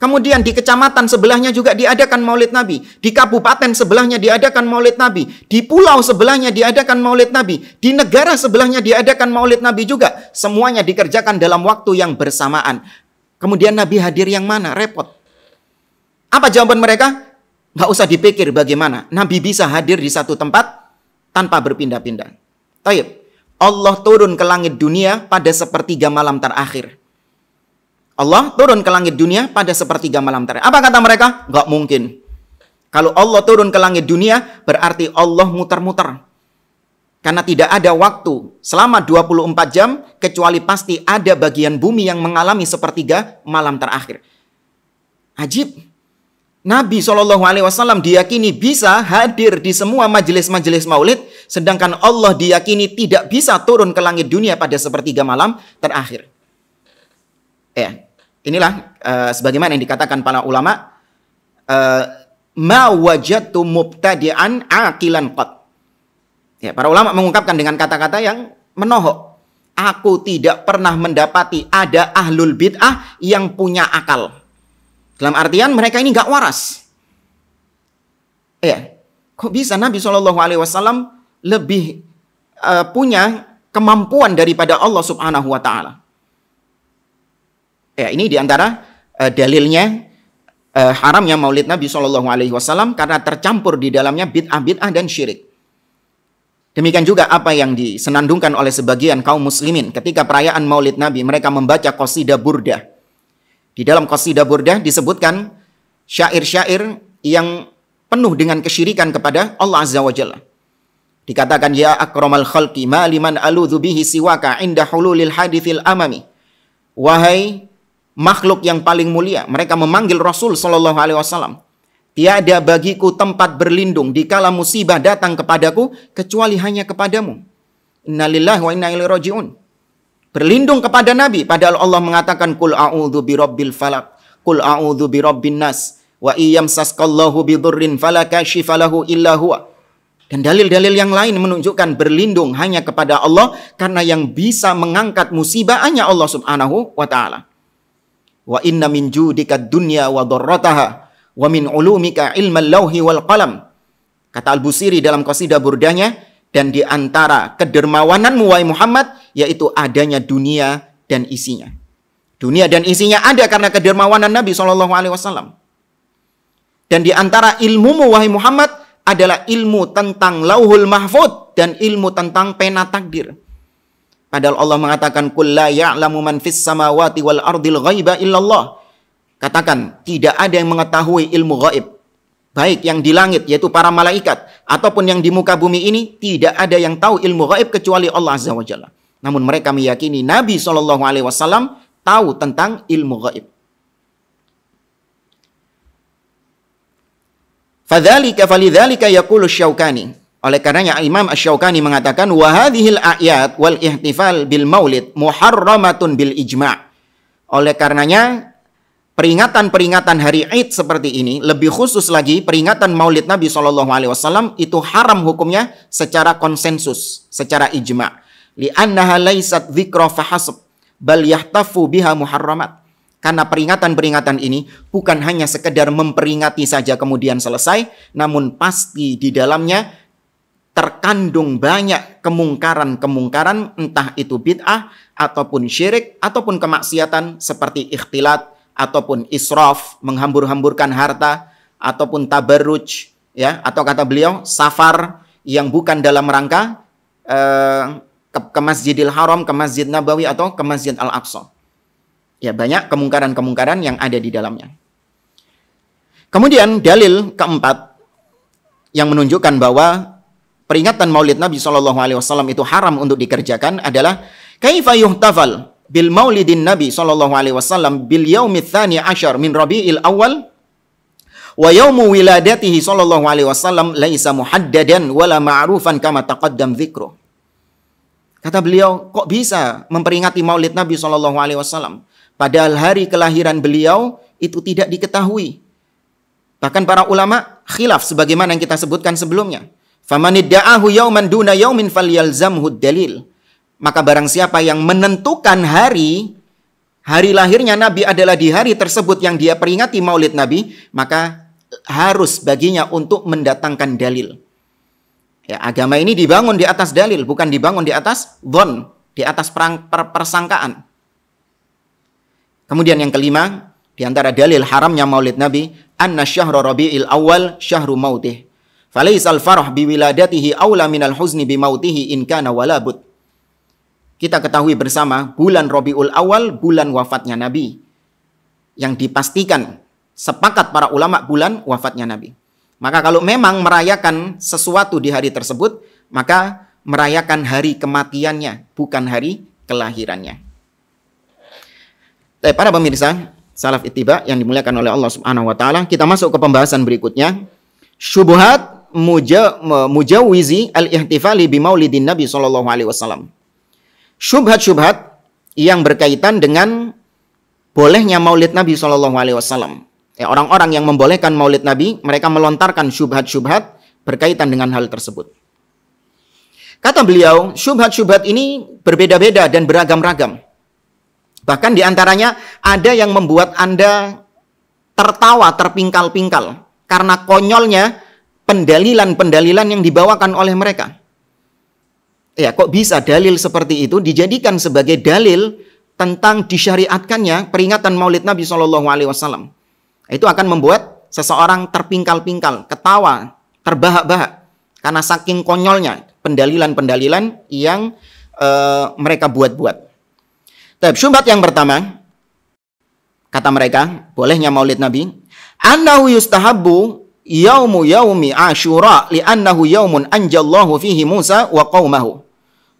S1: Kemudian di kecamatan sebelahnya juga diadakan Maulid Nabi, di kabupaten sebelahnya diadakan Maulid Nabi, di pulau sebelahnya diadakan Maulid Nabi, di negara sebelahnya diadakan Maulid Nabi juga. Semuanya dikerjakan dalam waktu yang bersamaan. Kemudian Nabi hadir yang mana? Repot. Apa jawaban mereka? Gak usah dipikir bagaimana. Nabi bisa hadir di satu tempat tanpa berpindah-pindah. Taib. Allah turun ke langit dunia pada sepertiga malam terakhir. Allah turun ke langit dunia pada sepertiga malam terakhir. Apa kata mereka? Gak mungkin. Kalau Allah turun ke langit dunia, berarti Allah muter-muter. Karena tidak ada waktu selama 24 jam kecuali pasti ada bagian bumi yang mengalami sepertiga malam terakhir. Ajib. Nabi Shallallahu Alaihi Wasallam diyakini bisa hadir di semua majelis-majelis maulid, sedangkan Allah diyakini tidak bisa turun ke langit dunia pada sepertiga malam terakhir. Ya, inilah uh, sebagaimana yang dikatakan para ulama, uh, ma wajatu mubtadi'an aqilan qat Ya, para ulama mengungkapkan dengan kata-kata yang menohok. Aku tidak pernah mendapati ada ahlul bid'ah yang punya akal. Dalam artian mereka ini nggak waras. Ya, kok bisa Nabi Shallallahu Alaihi Wasallam lebih uh, punya kemampuan daripada Allah Subhanahu Wa Taala? Ya, ini diantara uh, eh, dalilnya uh, haramnya Maulid Nabi Shallallahu Alaihi Wasallam karena tercampur di dalamnya bid'ah bid'ah dan syirik. Demikian juga apa yang disenandungkan oleh sebagian kaum muslimin ketika perayaan maulid Nabi mereka membaca qasidah burdah. Di dalam qasidah burdah disebutkan syair-syair yang penuh dengan kesyirikan kepada Allah Azza wa Jalla. Dikatakan ya akramal khalqi ma liman aludhu bihi siwaka inda hululil hadithil amami. Wahai makhluk yang paling mulia, mereka memanggil Rasul sallallahu alaihi wasallam. Tiada bagiku tempat berlindung di kala musibah datang kepadaku kecuali hanya kepadamu. Innalillahi wa inna ilaihi rajiun. Berlindung kepada Nabi padahal Allah mengatakan kul a'udzu birabbil falaq, kul a'udzu birabbin nas wa iyam saskallahu bidurrin fala kashifa shifalahu illa huwa. Dan dalil-dalil yang lain menunjukkan berlindung hanya kepada Allah karena yang bisa mengangkat musibah hanya Allah Subhanahu wa taala. Wa inna min judika dunya wa dharrataha wa min ulumika ilmal lauhi wal qalam. Kata Al-Busiri dalam qasidah burdanya dan di antara kedermawananmu wahai Muhammad yaitu adanya dunia dan isinya. Dunia dan isinya ada karena kedermawanan Nabi Shallallahu alaihi wasallam. Dan di antara ilmumu wahai Muhammad adalah ilmu tentang lauhul mahfud dan ilmu tentang pena takdir. Padahal Allah mengatakan kul la ya'lamu man fis samawati wal ardil ghaiba illallah. Katakan, tidak ada yang mengetahui ilmu gaib. Baik yang di langit, yaitu para malaikat, ataupun yang di muka bumi ini, tidak ada yang tahu ilmu gaib kecuali Allah Azza wa Namun mereka meyakini Nabi saw tahu tentang ilmu gaib. Fadzalika falidzalika yaqulu Syaukani. Oleh karenanya Imam Asy-Syaukani mengatakan wa hadhil ayat wal ihtifal bil maulid muharramatun bil ijma'. Oleh karenanya peringatan-peringatan hari Id seperti ini, lebih khusus lagi peringatan Maulid Nabi Shallallahu Alaihi Wasallam itu haram hukumnya secara konsensus, secara ijma. Li'annaha laisat dzikra fahasab bal yahtafu biha muharramat. Karena peringatan-peringatan ini bukan hanya sekedar memperingati saja kemudian selesai, namun pasti di dalamnya terkandung banyak kemungkaran-kemungkaran entah itu bid'ah ataupun syirik ataupun kemaksiatan seperti ikhtilat, ataupun israf menghambur-hamburkan harta ataupun tabarruj ya atau kata beliau safar yang bukan dalam rangka eh, ke, Masjidil Haram, ke Masjid Nabawi atau ke Masjid Al-Aqsa. Ya banyak kemungkaran-kemungkaran yang ada di dalamnya. Kemudian dalil keempat yang menunjukkan bahwa peringatan Maulid Nabi Shallallahu alaihi wasallam itu haram untuk dikerjakan adalah kaifa yuhtafal bil maulidin Nabi sallallahu alaihi wasallam bil yaumi tsani asyar min Rabiil Awal wa yaumu wiladatihi sallallahu alaihi wasallam laisa muhaddadan wala ma'rufan kama taqaddam dzikru. Kata beliau, kok bisa memperingati Maulid Nabi sallallahu alaihi wasallam padahal hari kelahiran beliau itu tidak diketahui. Bahkan para ulama khilaf sebagaimana yang kita sebutkan sebelumnya. Famanid yauman duna yaumin falyalzamhu dalil. Maka barang siapa yang menentukan hari, hari lahirnya Nabi adalah di hari tersebut yang dia peringati maulid Nabi, maka harus baginya untuk mendatangkan dalil. Ya, agama ini dibangun di atas dalil, bukan dibangun di atas don, di atas perang, per, persangkaan. Kemudian yang kelima, di antara dalil haramnya maulid Nabi, anna syahrul rabi'il awal syahrul mautih. Falaisal farah biwiladatihi awla minal huzni bimautihi in kana walabut. Kita ketahui bersama bulan Robiul Awal bulan wafatnya Nabi. Yang dipastikan sepakat para ulama bulan wafatnya Nabi. Maka kalau memang merayakan sesuatu di hari tersebut, maka merayakan hari kematiannya, bukan hari kelahirannya. Tapi para pemirsa, salaf ittiba yang dimuliakan oleh Allah Subhanahu wa taala, kita masuk ke pembahasan berikutnya. Syubhat muja, mujawizi al-ihtifali bi Nabi sallallahu alaihi wasallam syubhat-syubhat yang berkaitan dengan bolehnya maulid Nabi saw. Alaihi Wasallam. Ya, orang-orang yang membolehkan maulid Nabi, mereka melontarkan syubhat-syubhat berkaitan dengan hal tersebut. Kata beliau, syubhat-syubhat ini berbeda-beda dan beragam-ragam. Bahkan diantaranya ada yang membuat Anda tertawa terpingkal-pingkal karena konyolnya pendalilan-pendalilan yang dibawakan oleh mereka ya kok bisa dalil seperti itu dijadikan sebagai dalil tentang disyariatkannya peringatan Maulid Nabi Shallallahu Alaihi Wasallam. Itu akan membuat seseorang terpingkal-pingkal, ketawa, terbahak-bahak karena saking konyolnya pendalilan-pendalilan yang uh, mereka buat-buat. Tapi syubhat yang pertama kata mereka bolehnya Maulid Nabi annahu yustahabbu yaumu yaumi Ashura li'annahu yaumun anjallahu fihi Musa wa qaumahu.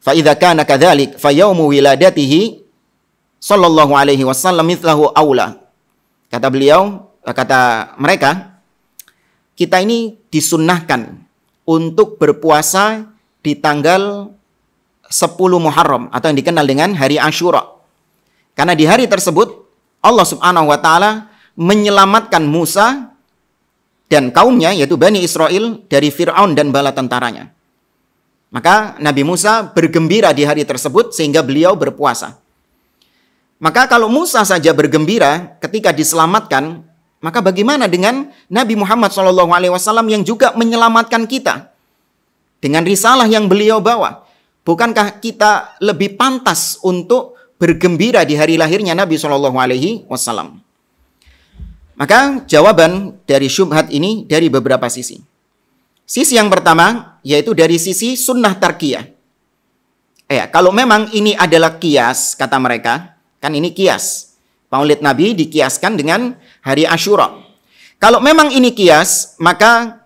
S1: Fa idza kana kadzalik fa yaumu wiladatihi sallallahu alaihi wasallam mithlahu aula. Kata beliau, eh, kata mereka, kita ini disunnahkan untuk berpuasa di tanggal 10 Muharram atau yang dikenal dengan hari Ashura. Karena di hari tersebut Allah Subhanahu wa taala menyelamatkan Musa dan kaumnya yaitu Bani Israel dari Fir'aun dan bala tentaranya. Maka Nabi Musa bergembira di hari tersebut sehingga beliau berpuasa. Maka kalau Musa saja bergembira ketika diselamatkan, maka bagaimana dengan Nabi Muhammad SAW yang juga menyelamatkan kita dengan risalah yang beliau bawa? Bukankah kita lebih pantas untuk bergembira di hari lahirnya Nabi SAW? Maka jawaban dari syubhat ini dari beberapa sisi. Sisi yang pertama yaitu dari sisi sunnah tarkiyah. Eh, kalau memang ini adalah kias kata mereka, kan ini kias. Maulid Nabi dikiaskan dengan hari Asyura. Kalau memang ini kias, maka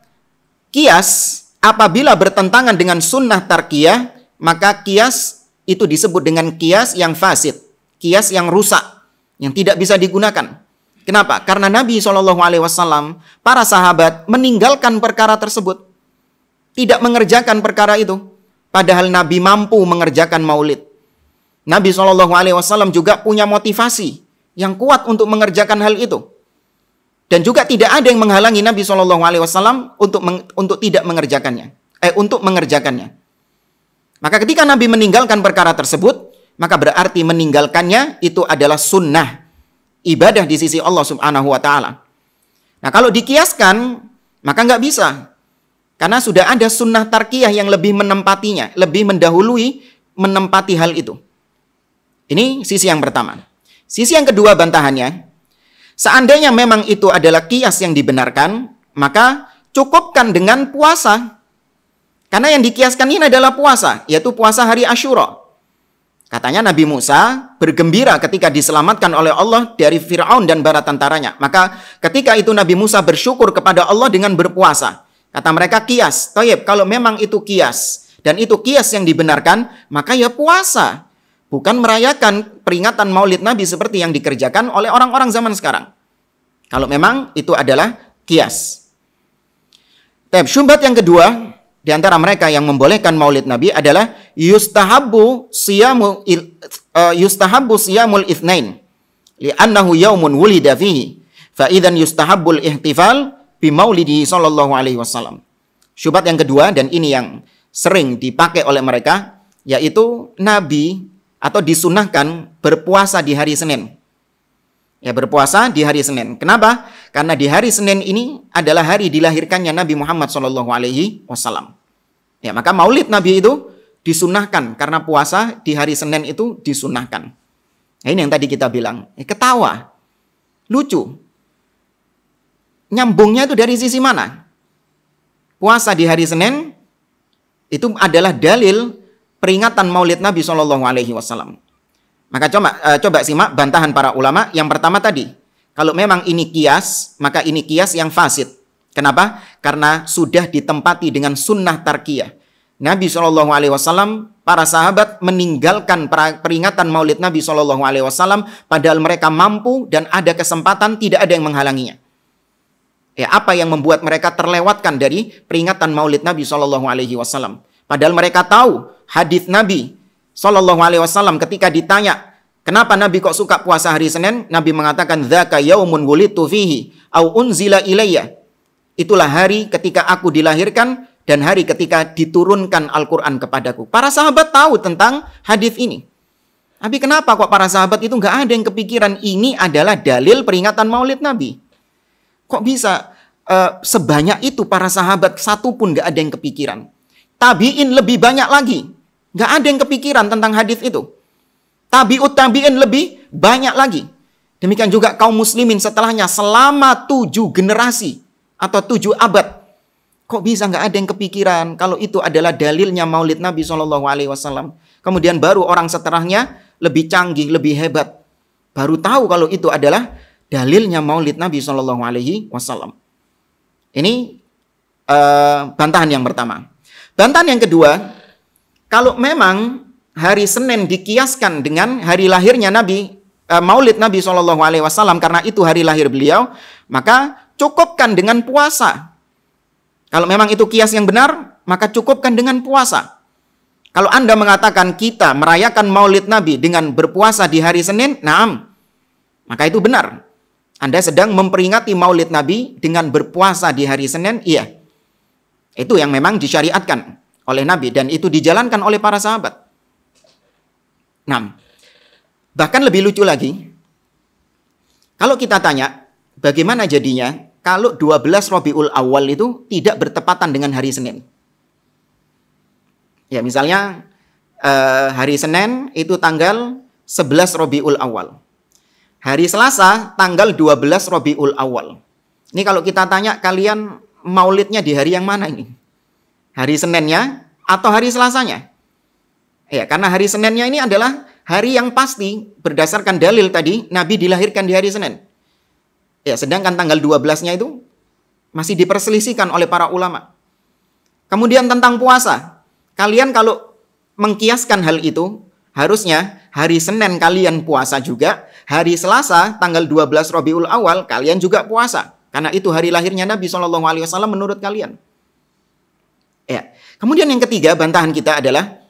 S1: kias apabila bertentangan dengan sunnah tarkiyah, maka kias itu disebut dengan kias yang fasid, kias yang rusak, yang tidak bisa digunakan. Kenapa? Karena Nabi Shallallahu Alaihi Wasallam, para sahabat meninggalkan perkara tersebut tidak mengerjakan perkara itu. Padahal Nabi mampu mengerjakan maulid. Nabi Shallallahu Alaihi Wasallam juga punya motivasi yang kuat untuk mengerjakan hal itu. Dan juga tidak ada yang menghalangi Nabi Shallallahu Alaihi Wasallam untuk untuk tidak mengerjakannya, eh untuk mengerjakannya. Maka ketika Nabi meninggalkan perkara tersebut, maka berarti meninggalkannya itu adalah sunnah ibadah di sisi Allah Subhanahu Wa Taala. Nah kalau dikiaskan, maka nggak bisa. Karena sudah ada sunnah tarkiyah yang lebih menempatinya, lebih mendahului menempati hal itu. Ini sisi yang pertama. Sisi yang kedua bantahannya, seandainya memang itu adalah kias yang dibenarkan, maka cukupkan dengan puasa. Karena yang dikiaskan ini adalah puasa, yaitu puasa hari Ashura. Katanya Nabi Musa bergembira ketika diselamatkan oleh Allah dari Firaun dan bara tentaranya. Maka ketika itu Nabi Musa bersyukur kepada Allah dengan berpuasa. Kata mereka kias. Toyib, kalau memang itu kias dan itu kias yang dibenarkan, maka ya puasa. Bukan merayakan peringatan maulid Nabi seperti yang dikerjakan oleh orang-orang zaman sekarang. Kalau memang itu adalah kias. Tep, syubhat yang kedua di antara mereka yang membolehkan maulid Nabi adalah yustahabu siyamu uh, yustahabu siyamul li'annahu yaumun wulida fihi yustahabul ihtifal bimaulidi sallallahu alaihi wasallam. Syubhat yang kedua dan ini yang sering dipakai oleh mereka yaitu Nabi atau disunahkan berpuasa di hari Senin. Ya berpuasa di hari Senin. Kenapa? Karena di hari Senin ini adalah hari dilahirkannya Nabi Muhammad Shallallahu Alaihi Wasallam. Ya maka Maulid Nabi itu disunahkan karena puasa di hari Senin itu disunahkan. Nah, ini yang tadi kita bilang. Eh, ketawa, lucu nyambungnya itu dari sisi mana? Puasa di hari Senin itu adalah dalil peringatan Maulid Nabi Shallallahu Alaihi Wasallam. Maka coba uh, coba simak bantahan para ulama yang pertama tadi. Kalau memang ini kias, maka ini kias yang fasid. Kenapa? Karena sudah ditempati dengan sunnah tarkiyah. Nabi Shallallahu Alaihi Wasallam, para sahabat meninggalkan peringatan Maulid Nabi Shallallahu Alaihi Wasallam, padahal mereka mampu dan ada kesempatan, tidak ada yang menghalanginya. Ya, apa yang membuat mereka terlewatkan dari peringatan Maulid Nabi Shallallahu Alaihi Wasallam? Padahal mereka tahu hadis Nabi Shallallahu Alaihi Wasallam ketika ditanya kenapa Nabi kok suka puasa hari Senin, Nabi mengatakan zaka yaumun wulitu fihi au unzila ilayya. Itulah hari ketika aku dilahirkan dan hari ketika diturunkan Al-Quran kepadaku. Para sahabat tahu tentang hadis ini. Tapi kenapa kok para sahabat itu nggak ada yang kepikiran ini adalah dalil peringatan maulid Nabi? Kok bisa uh, sebanyak itu para sahabat satu pun gak ada yang kepikiran. Tabiin lebih banyak lagi. Gak ada yang kepikiran tentang hadis itu. Tabiut tabiin lebih banyak lagi. Demikian juga kaum muslimin setelahnya selama tujuh generasi atau tujuh abad. Kok bisa nggak ada yang kepikiran kalau itu adalah dalilnya maulid Nabi saw Kemudian baru orang setelahnya lebih canggih, lebih hebat. Baru tahu kalau itu adalah dalilnya maulid Nabi Shallallahu Alaihi Wasallam. Ini uh, bantahan yang pertama. Bantahan yang kedua, kalau memang hari Senin dikiaskan dengan hari lahirnya Nabi uh, Maulid Nabi Shallallahu Alaihi Wasallam karena itu hari lahir beliau, maka cukupkan dengan puasa. Kalau memang itu kias yang benar, maka cukupkan dengan puasa. Kalau Anda mengatakan kita merayakan Maulid Nabi dengan berpuasa di hari Senin, naam, maka itu benar. Anda sedang memperingati maulid Nabi dengan berpuasa di hari Senin? Iya. Itu yang memang disyariatkan oleh Nabi dan itu dijalankan oleh para sahabat. Nah, Bahkan lebih lucu lagi, kalau kita tanya bagaimana jadinya kalau 12 Robiul Awal itu tidak bertepatan dengan hari Senin? Ya misalnya eh, hari Senin itu tanggal 11 Robiul Awal. Hari Selasa tanggal 12 Robiul Awal. Ini kalau kita tanya kalian maulidnya di hari yang mana ini? Hari Seninnya atau hari Selasanya? Ya, karena hari Seninnya ini adalah hari yang pasti berdasarkan dalil tadi Nabi dilahirkan di hari Senin. Ya, sedangkan tanggal 12-nya itu masih diperselisihkan oleh para ulama. Kemudian tentang puasa. Kalian kalau mengkiaskan hal itu, harusnya hari Senin kalian puasa juga, hari Selasa tanggal 12 Rabiul Awal kalian juga puasa karena itu hari lahirnya Nabi Shallallahu alaihi wasallam menurut kalian. Ya. Kemudian yang ketiga bantahan kita adalah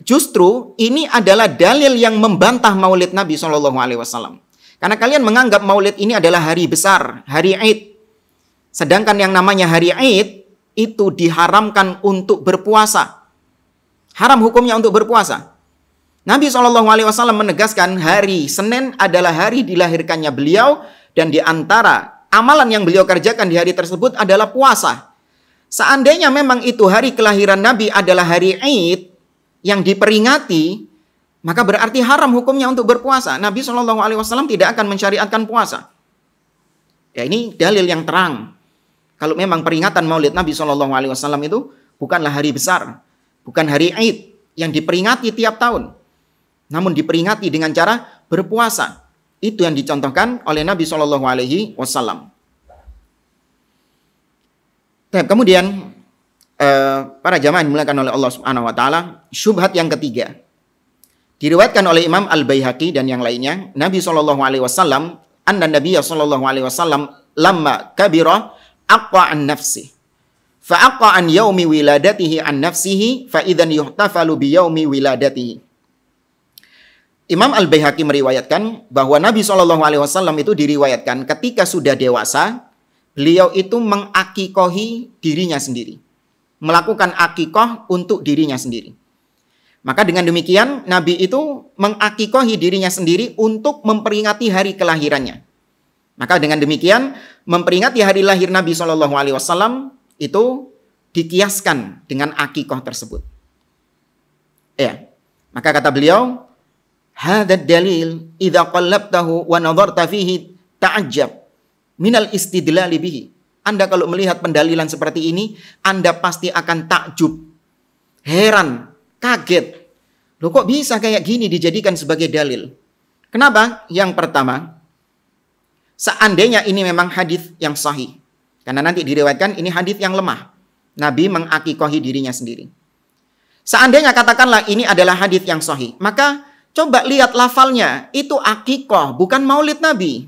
S1: justru ini adalah dalil yang membantah Maulid Nabi Shallallahu alaihi wasallam. Karena kalian menganggap Maulid ini adalah hari besar, hari Id. Sedangkan yang namanya hari Id itu diharamkan untuk berpuasa. Haram hukumnya untuk berpuasa. Nabi Shallallahu Alaihi Wasallam menegaskan hari Senin adalah hari dilahirkannya beliau dan diantara amalan yang beliau kerjakan di hari tersebut adalah puasa. Seandainya memang itu hari kelahiran Nabi adalah hari Eid yang diperingati, maka berarti haram hukumnya untuk berpuasa. Nabi Shallallahu Alaihi Wasallam tidak akan mensyariatkan puasa. Ya ini dalil yang terang. Kalau memang peringatan Maulid Nabi Shallallahu Alaihi Wasallam itu bukanlah hari besar, bukan hari Eid yang diperingati tiap tahun. Namun diperingati dengan cara berpuasa. Itu yang dicontohkan oleh Nabi Shallallahu Alaihi Wasallam. Kemudian eh, para jamaah dimulakan oleh Allah Subhanahu Wa Taala. Syubhat yang ketiga diriwatkan oleh Imam Al Baihaqi dan yang lainnya. Nabi Shallallahu Alaihi Wasallam, anda Nabi Shallallahu Alaihi Wasallam lama kabirah aqwa an nafsi fa'aqa an yaumi wiladatihi an nafsihi fa idzan yuhtafalu bi yaumi wiladatihi Imam Al Baihaqi meriwayatkan bahwa Nabi Shallallahu Alaihi Wasallam itu diriwayatkan ketika sudah dewasa, beliau itu mengakikohi dirinya sendiri, melakukan akikoh untuk dirinya sendiri. Maka dengan demikian Nabi itu mengakikohi dirinya sendiri untuk memperingati hari kelahirannya. Maka dengan demikian memperingati hari lahir Nabi Shallallahu Alaihi Wasallam itu dikiaskan dengan akikoh tersebut. Ya, maka kata beliau, Hadat dalil idha qallabtahu wa nadharta fihi ta'ajab minal istidlali bihi. Anda kalau melihat pendalilan seperti ini, Anda pasti akan takjub, heran, kaget. Loh kok bisa kayak gini dijadikan sebagai dalil? Kenapa? Yang pertama, seandainya ini memang hadis yang sahih. Karena nanti diriwayatkan ini hadis yang lemah. Nabi mengakikohi dirinya sendiri. Seandainya katakanlah ini adalah hadis yang sahih, maka Coba lihat lafalnya, itu akikoh, bukan maulid Nabi.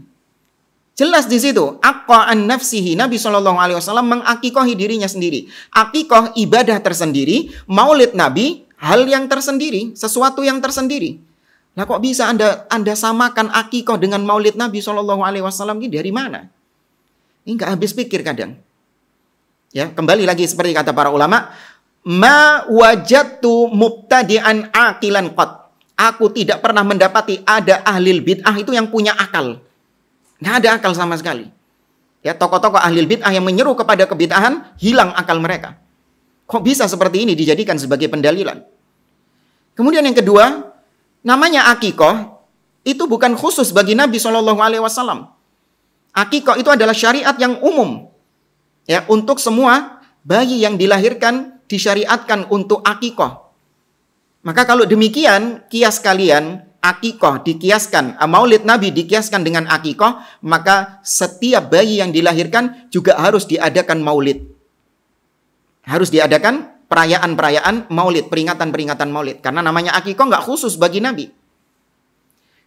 S1: Jelas di situ, an nafsihi, Nabi Shallallahu Alaihi Wasallam mengakikohi dirinya sendiri. Akikoh ibadah tersendiri, maulid Nabi hal yang tersendiri, sesuatu yang tersendiri. Lah kok bisa anda anda samakan akikoh dengan maulid Nabi Shallallahu Alaihi Wasallam ini dari mana? Ini nggak habis pikir kadang. Ya kembali lagi seperti kata para ulama, ma wajatu mubtadi'an akilan qat. Aku tidak pernah mendapati ada ahlil bid'ah itu yang punya akal. Nggak ada akal sama sekali. Ya, tokoh-tokoh ahlil bid'ah yang menyeru kepada kebid'ahan hilang akal mereka. Kok bisa seperti ini dijadikan sebagai pendalilan? Kemudian yang kedua, namanya akikoh itu bukan khusus bagi Nabi Shallallahu Alaihi Wasallam. Akikoh itu adalah syariat yang umum, ya untuk semua bayi yang dilahirkan disyariatkan untuk akikoh maka kalau demikian, kias kalian akikoh dikiaskan, ah, maulid Nabi dikiaskan dengan akikoh, maka setiap bayi yang dilahirkan juga harus diadakan maulid. Harus diadakan perayaan-perayaan maulid, peringatan-peringatan maulid. Karena namanya akikoh nggak khusus bagi Nabi.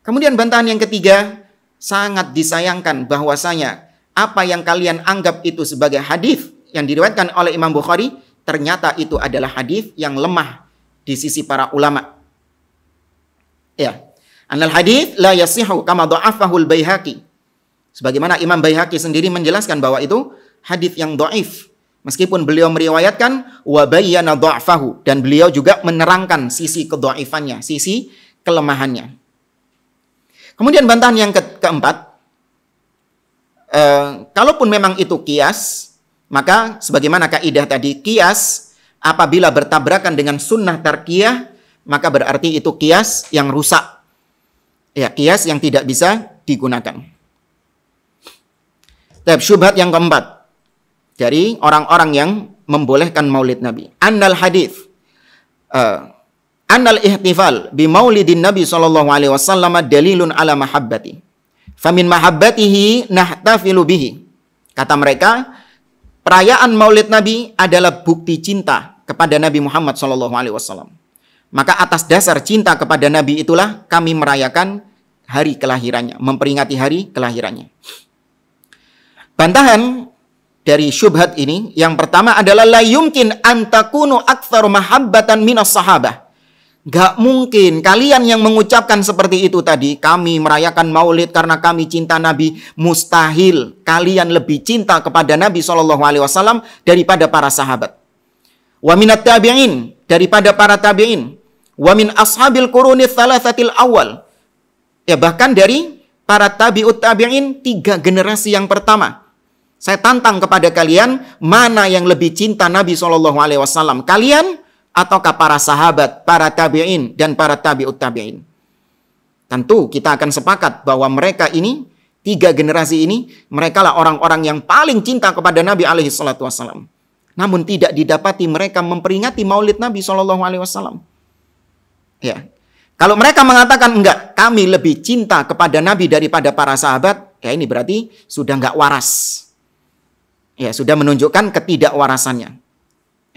S1: Kemudian bantahan yang ketiga, sangat disayangkan bahwasanya apa yang kalian anggap itu sebagai hadis yang diriwayatkan oleh Imam Bukhari ternyata itu adalah hadis yang lemah di sisi para ulama. Ya. Anal hadith la yasihu kama do'afahul bayhaqi. Sebagaimana Imam Bayhaqi sendiri menjelaskan bahwa itu hadith yang do'if Meskipun beliau meriwayatkan wa bayyana do'afahu dan beliau juga menerangkan sisi kedo'ifannya, sisi kelemahannya. Kemudian bantahan yang ke keempat, eh, kalaupun memang itu kias, maka sebagaimana kaidah tadi kias apabila bertabrakan dengan sunnah tarkiyah, maka berarti itu kias yang rusak. Ya, kias yang tidak bisa digunakan. Tab syubhat yang keempat dari orang-orang yang membolehkan maulid Nabi. Annal hadis uh, eh, Annal ihtifal bi maulidin Nabi sallallahu alaihi wasallam dalilun ala mahabbati. Famin mahabbatihi nahtafilu bihi. Kata mereka, Perayaan Maulid Nabi adalah bukti cinta kepada Nabi Muhammad SAW. Maka atas dasar cinta kepada Nabi itulah kami merayakan hari kelahirannya, memperingati hari kelahirannya. Bantahan dari syubhat ini yang pertama adalah la yumkin antakunu aktsar mahabbatan minas sahabah. Gak mungkin kalian yang mengucapkan seperti itu tadi, kami merayakan maulid karena kami cinta Nabi, mustahil kalian lebih cinta kepada Nabi saw daripada para sahabat. Wa minat tabi'in, daripada para tabi'in. Wa min ashabil kuruni thalathatil awal. Ya bahkan dari para tabi'ut tabi'in tiga generasi yang pertama. Saya tantang kepada kalian mana yang lebih cinta Nabi saw Kalian ataukah para sahabat, para tabi'in, dan para tabi'ut tabi'in. Tentu kita akan sepakat bahwa mereka ini, tiga generasi ini, mereka lah orang-orang yang paling cinta kepada Nabi alaihi salatu wassalam. Namun tidak didapati mereka memperingati maulid Nabi Shallallahu alaihi wasallam. Ya. Kalau mereka mengatakan enggak, kami lebih cinta kepada Nabi daripada para sahabat, ya ini berarti sudah enggak waras. Ya, sudah menunjukkan ketidakwarasannya.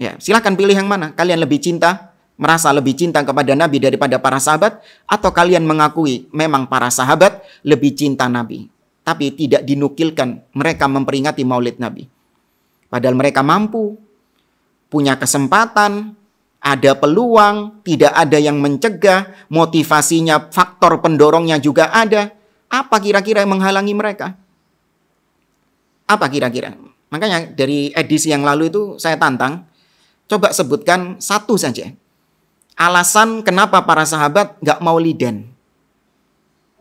S1: Ya, silahkan pilih yang mana. Kalian lebih cinta, merasa lebih cinta kepada Nabi daripada para sahabat, atau kalian mengakui memang para sahabat lebih cinta Nabi. Tapi tidak dinukilkan mereka memperingati maulid Nabi. Padahal mereka mampu, punya kesempatan, ada peluang, tidak ada yang mencegah, motivasinya, faktor pendorongnya juga ada. Apa kira-kira yang menghalangi mereka? Apa kira-kira? Makanya dari edisi yang lalu itu saya tantang, Coba sebutkan satu saja. Alasan kenapa para sahabat nggak mau liden.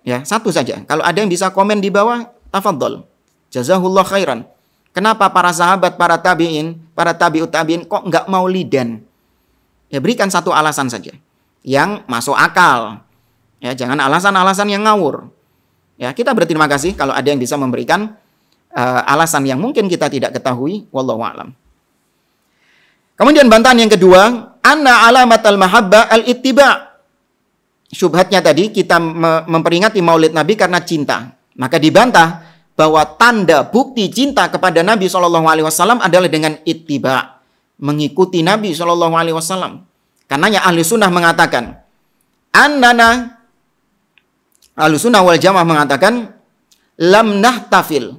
S1: Ya, satu saja. Kalau ada yang bisa komen di bawah, tafadhol. Jazahullah khairan. Kenapa para sahabat, para tabi'in, para tabi'ut tabi'in kok nggak mau liden? Ya berikan satu alasan saja yang masuk akal. Ya, jangan alasan-alasan yang ngawur. Ya, kita berterima kasih kalau ada yang bisa memberikan uh, alasan yang mungkin kita tidak ketahui. Wallahu a'lam. Kemudian bantahan yang kedua, anna alamat al-mahabba al-ittiba. Syubhatnya tadi kita memperingati maulid Nabi karena cinta. Maka dibantah bahwa tanda bukti cinta kepada Nabi Shallallahu Alaihi Wasallam adalah dengan ittiba, mengikuti Nabi Shallallahu Alaihi Wasallam. Karenanya ahli sunnah mengatakan, anana ahli sunnah wal jamaah mengatakan, lam nahtafil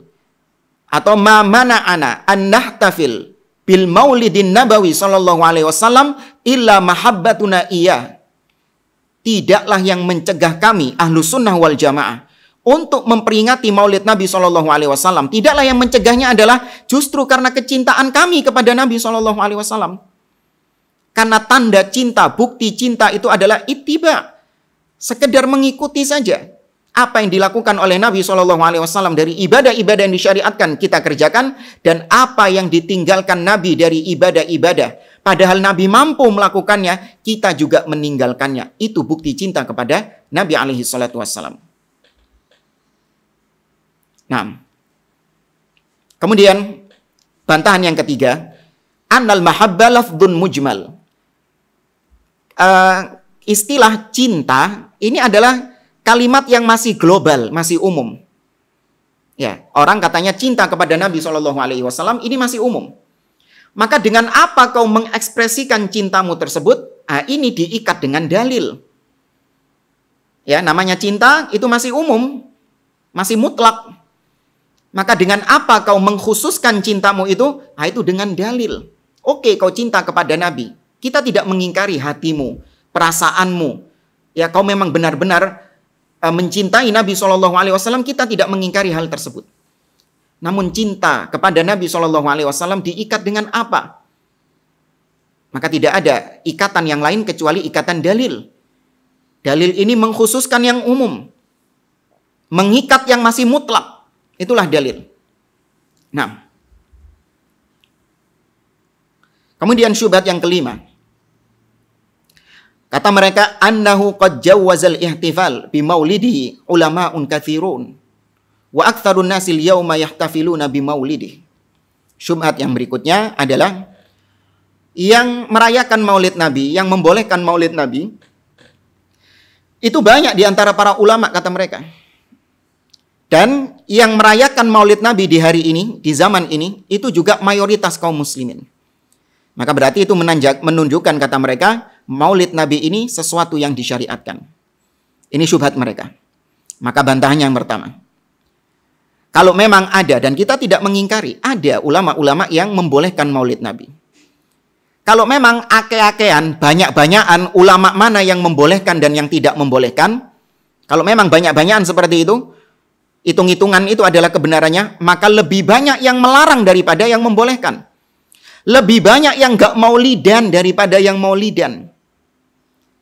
S1: atau ma mana ana an nahtafil bil maulidin nabawi sallallahu alaihi wasallam illa mahabbatuna iya. Tidaklah yang mencegah kami ahlu sunnah wal jamaah untuk memperingati maulid Nabi Shallallahu Alaihi Wasallam. Tidaklah yang mencegahnya adalah justru karena kecintaan kami kepada Nabi Shallallahu Alaihi Wasallam. Karena tanda cinta, bukti cinta itu adalah itiba, sekedar mengikuti saja apa yang dilakukan oleh Nabi Shallallahu Alaihi Wasallam dari ibadah-ibadah yang disyariatkan kita kerjakan dan apa yang ditinggalkan Nabi dari ibadah-ibadah. Padahal Nabi mampu melakukannya, kita juga meninggalkannya. Itu bukti cinta kepada Nabi Alaihi Salatu Wasallam. Nah, kemudian bantahan yang ketiga, anal mahabba lafdun mujmal. Uh, istilah cinta ini adalah kalimat yang masih global, masih umum. Ya, orang katanya cinta kepada Nabi Shallallahu Alaihi Wasallam ini masih umum. Maka dengan apa kau mengekspresikan cintamu tersebut? Nah, ini diikat dengan dalil. Ya, namanya cinta itu masih umum, masih mutlak. Maka dengan apa kau mengkhususkan cintamu itu? Nah, itu dengan dalil. Oke, kau cinta kepada Nabi. Kita tidak mengingkari hatimu, perasaanmu. Ya, kau memang benar-benar Eh, mencintai Nabi Shallallahu Alaihi Wasallam kita tidak mengingkari hal tersebut. Namun cinta kepada Nabi Shallallahu Alaihi Wasallam diikat dengan apa? Maka tidak ada ikatan yang lain kecuali ikatan dalil. Dalil ini mengkhususkan yang umum, mengikat yang masih mutlak. Itulah dalil. Nah, kemudian syubhat yang kelima, Kata mereka, annahu qad jawwazal ihtifal bi maulidihi ulama'un kathirun. Wa aktharun nasil yawma yahtafiluna bi maulidihi. Syubhat yang berikutnya adalah yang merayakan maulid Nabi, yang membolehkan maulid Nabi, itu banyak di antara para ulama kata mereka. Dan yang merayakan maulid Nabi di hari ini, di zaman ini, itu juga mayoritas kaum muslimin. Maka berarti itu menanjak, menunjukkan kata mereka, maulid Nabi ini sesuatu yang disyariatkan. Ini syubhat mereka. Maka bantahannya yang pertama. Kalau memang ada dan kita tidak mengingkari, ada ulama-ulama yang membolehkan maulid Nabi. Kalau memang ake-akean, banyak-banyakan ulama mana yang membolehkan dan yang tidak membolehkan, kalau memang banyak-banyakan seperti itu, hitung-hitungan itu adalah kebenarannya, maka lebih banyak yang melarang daripada yang membolehkan. Lebih banyak yang gak mau lidan daripada yang mau lidan.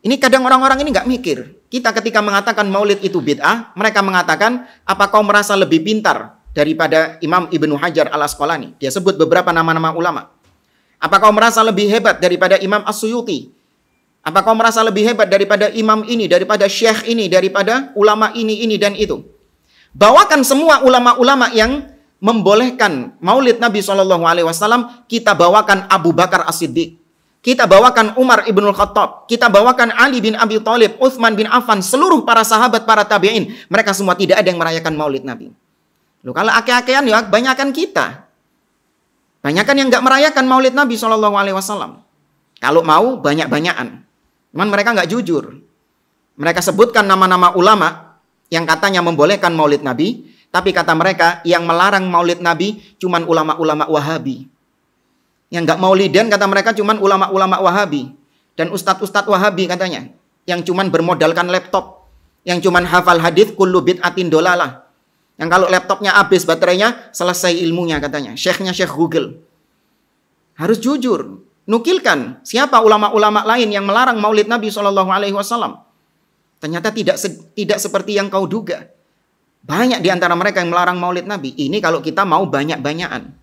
S1: Ini kadang orang-orang ini nggak mikir. Kita ketika mengatakan maulid itu bid'ah, mereka mengatakan, apa kau merasa lebih pintar daripada Imam Ibnu Hajar al Asqalani? Dia sebut beberapa nama-nama ulama. Apa kau merasa lebih hebat daripada Imam As-Suyuti? Apa kau merasa lebih hebat daripada imam ini, daripada syekh ini, daripada ulama ini, ini, dan itu? Bawakan semua ulama-ulama yang membolehkan maulid Nabi Shallallahu Alaihi Wasallam kita bawakan Abu Bakar As Siddiq, kita bawakan Umar ibnul Khattab, kita bawakan Ali bin Abi Thalib, Uthman bin Affan, seluruh para sahabat, para tabi'in. Mereka semua tidak ada yang merayakan maulid Nabi. Loh, kalau ake-akean ya banyakkan kita. Banyakkan yang nggak merayakan maulid Nabi Shallallahu Kalau mau banyak-banyakan. Cuman mereka nggak jujur. Mereka sebutkan nama-nama ulama yang katanya membolehkan maulid Nabi. Tapi kata mereka yang melarang maulid Nabi cuman ulama-ulama wahabi. Yang nggak maulidian kata mereka cuman ulama-ulama Wahabi dan ustad-ustad Wahabi katanya. Yang cuman bermodalkan laptop, yang cuman hafal hadis kullu atin dolalah. Yang kalau laptopnya habis baterainya selesai ilmunya katanya. Syekhnya Syekh Google. Harus jujur. Nukilkan siapa ulama-ulama lain yang melarang Maulid Nabi Shallallahu alaihi wasallam. Ternyata tidak se tidak seperti yang kau duga. Banyak di antara mereka yang melarang Maulid Nabi. Ini kalau kita mau banyak-banyakan.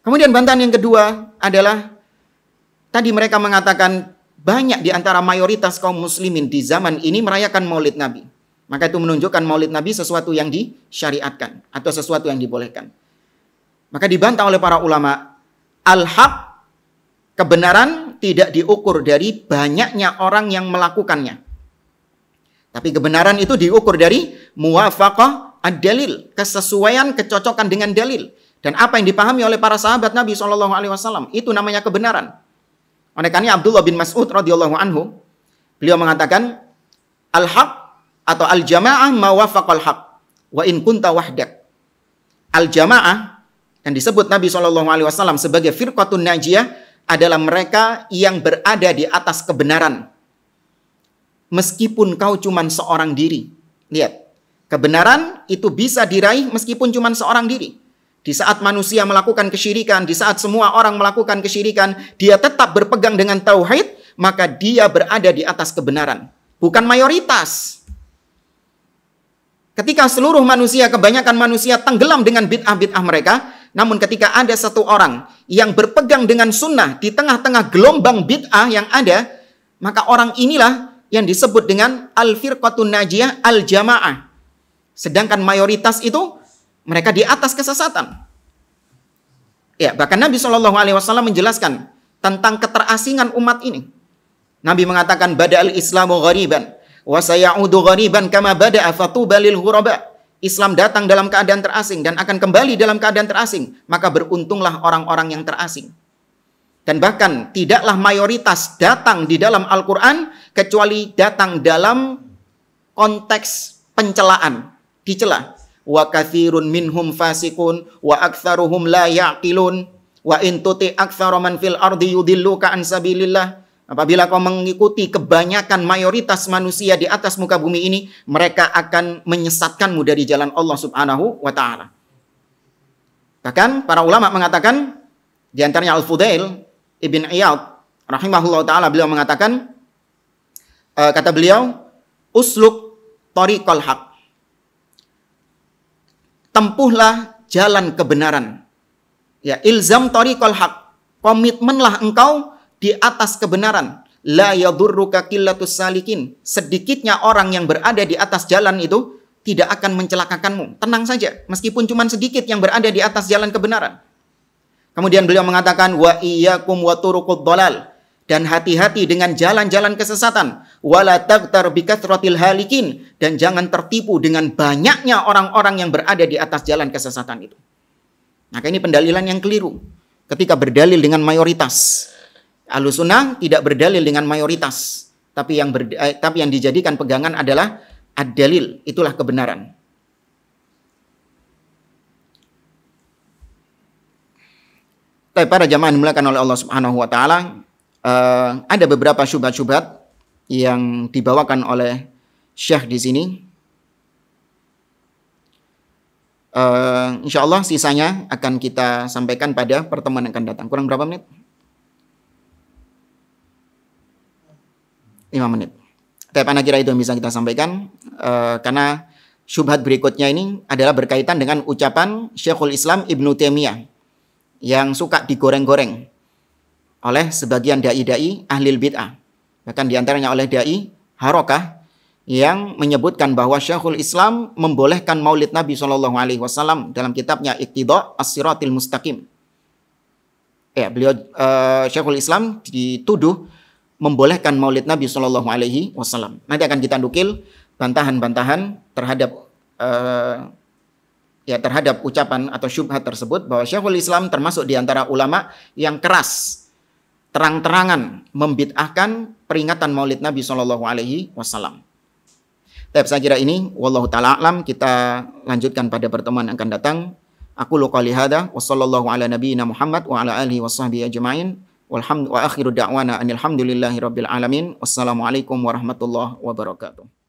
S1: Kemudian bantahan yang kedua adalah tadi mereka mengatakan banyak di antara mayoritas kaum muslimin di zaman ini merayakan maulid Nabi. Maka itu menunjukkan maulid Nabi sesuatu yang disyariatkan atau sesuatu yang dibolehkan. Maka dibantah oleh para ulama, al-haq kebenaran tidak diukur dari banyaknya orang yang melakukannya. Tapi kebenaran itu diukur dari muwafaqah ad-dalil, kesesuaian, kecocokan dengan dalil. Dan apa yang dipahami oleh para sahabat Nabi Shallallahu Alaihi Wasallam itu namanya kebenaran. Oleh karena Abdullah bin Mas'ud radhiyallahu anhu beliau mengatakan al haq atau al jamaah al haq wa in kunta wahdak. Al jamaah yang disebut Nabi Shallallahu Alaihi Wasallam sebagai firqatun najiyah adalah mereka yang berada di atas kebenaran. Meskipun kau cuman seorang diri. Lihat, kebenaran itu bisa diraih meskipun cuman seorang diri. Di saat manusia melakukan kesyirikan, di saat semua orang melakukan kesyirikan, dia tetap berpegang dengan tauhid, maka dia berada di atas kebenaran, bukan mayoritas. Ketika seluruh manusia, kebanyakan manusia tenggelam dengan bid'ah-bid'ah mereka, namun ketika ada satu orang yang berpegang dengan sunnah di tengah-tengah gelombang bid'ah yang ada, maka orang inilah yang disebut dengan al-firqatun najiyah al-jamaah. Sedangkan mayoritas itu mereka di atas kesesatan. Ya, bahkan Nabi Shallallahu Alaihi Wasallam menjelaskan tentang keterasingan umat ini. Nabi mengatakan bada al Islamu ghariban wa sayaudu ghariban kama bada fatubalil ghuraba. Islam datang dalam keadaan terasing dan akan kembali dalam keadaan terasing, maka beruntunglah orang-orang yang terasing. Dan bahkan tidaklah mayoritas datang di dalam Al-Qur'an kecuali datang dalam konteks pencelaan, dicela wa kathirun minhum fasikun wa aktsaruhum la yaqilun wa in tuti aktsara man fil ardi yudilluka an sabilillah apabila kau mengikuti kebanyakan mayoritas manusia di atas muka bumi ini mereka akan menyesatkanmu dari jalan Allah Subhanahu wa taala bahkan para ulama mengatakan di antaranya Al-Fudail Ibn Iyad rahimahullah taala beliau mengatakan uh, kata beliau usluk tariqal haq tempuhlah jalan kebenaran. Ya, ilzam tariqal haq. Komitmenlah engkau di atas kebenaran. La yadurruka qillatus salikin. Sedikitnya orang yang berada di atas jalan itu tidak akan mencelakakanmu. Tenang saja, meskipun cuma sedikit yang berada di atas jalan kebenaran. Kemudian beliau mengatakan wa iyyakum wa turuqud dalal dan hati-hati dengan jalan-jalan kesesatan. Wala taghtar halikin dan jangan tertipu dengan banyaknya orang-orang yang berada di atas jalan kesesatan itu. Maka ini pendalilan yang keliru ketika berdalil dengan mayoritas. Alusunah tidak berdalil dengan mayoritas, tapi yang ber, eh, tapi yang dijadikan pegangan adalah ad itulah kebenaran. Tapi para jamaah dimulakan oleh Allah Subhanahu wa taala, uh, ada beberapa syubhat-syubhat yang dibawakan oleh Syekh di sini. Uh, eh, insya Allah sisanya akan kita sampaikan pada pertemuan yang akan datang. Kurang berapa menit? 5 menit. Tapi anak kira itu yang bisa kita sampaikan. Uh, karena syubhat berikutnya ini adalah berkaitan dengan ucapan Syekhul Islam Ibnu Taimiyah yang suka digoreng-goreng oleh sebagian dai-dai ahli bid'ah. Bahkan diantaranya oleh dai Harokah yang menyebutkan bahwa Syekhul Islam membolehkan maulid Nabi saw Wasallam dalam kitabnya Iktidho asyiratil Mustaqim. Ya, beliau uh, Syekhul Islam dituduh membolehkan maulid Nabi saw Wasallam. Nanti akan kita nukil bantahan-bantahan terhadap uh, ya terhadap ucapan atau syubhat tersebut bahwa Syekhul Islam termasuk diantara ulama yang keras terang-terangan membid'ahkan peringatan Maulid Nabi Shallallahu Alaihi Wasallam. Tapi saya kira ini, wallahu taala alam kita lanjutkan pada pertemuan yang akan datang. Aku lokali hada, wassallallahu ala nabiyina Muhammad wa ala alihi washabihi ajma'in. Walhamdu wa akhiru da'wana anil hamdulillahi rabbil alamin. Wassalamualaikum warahmatullahi wabarakatuh.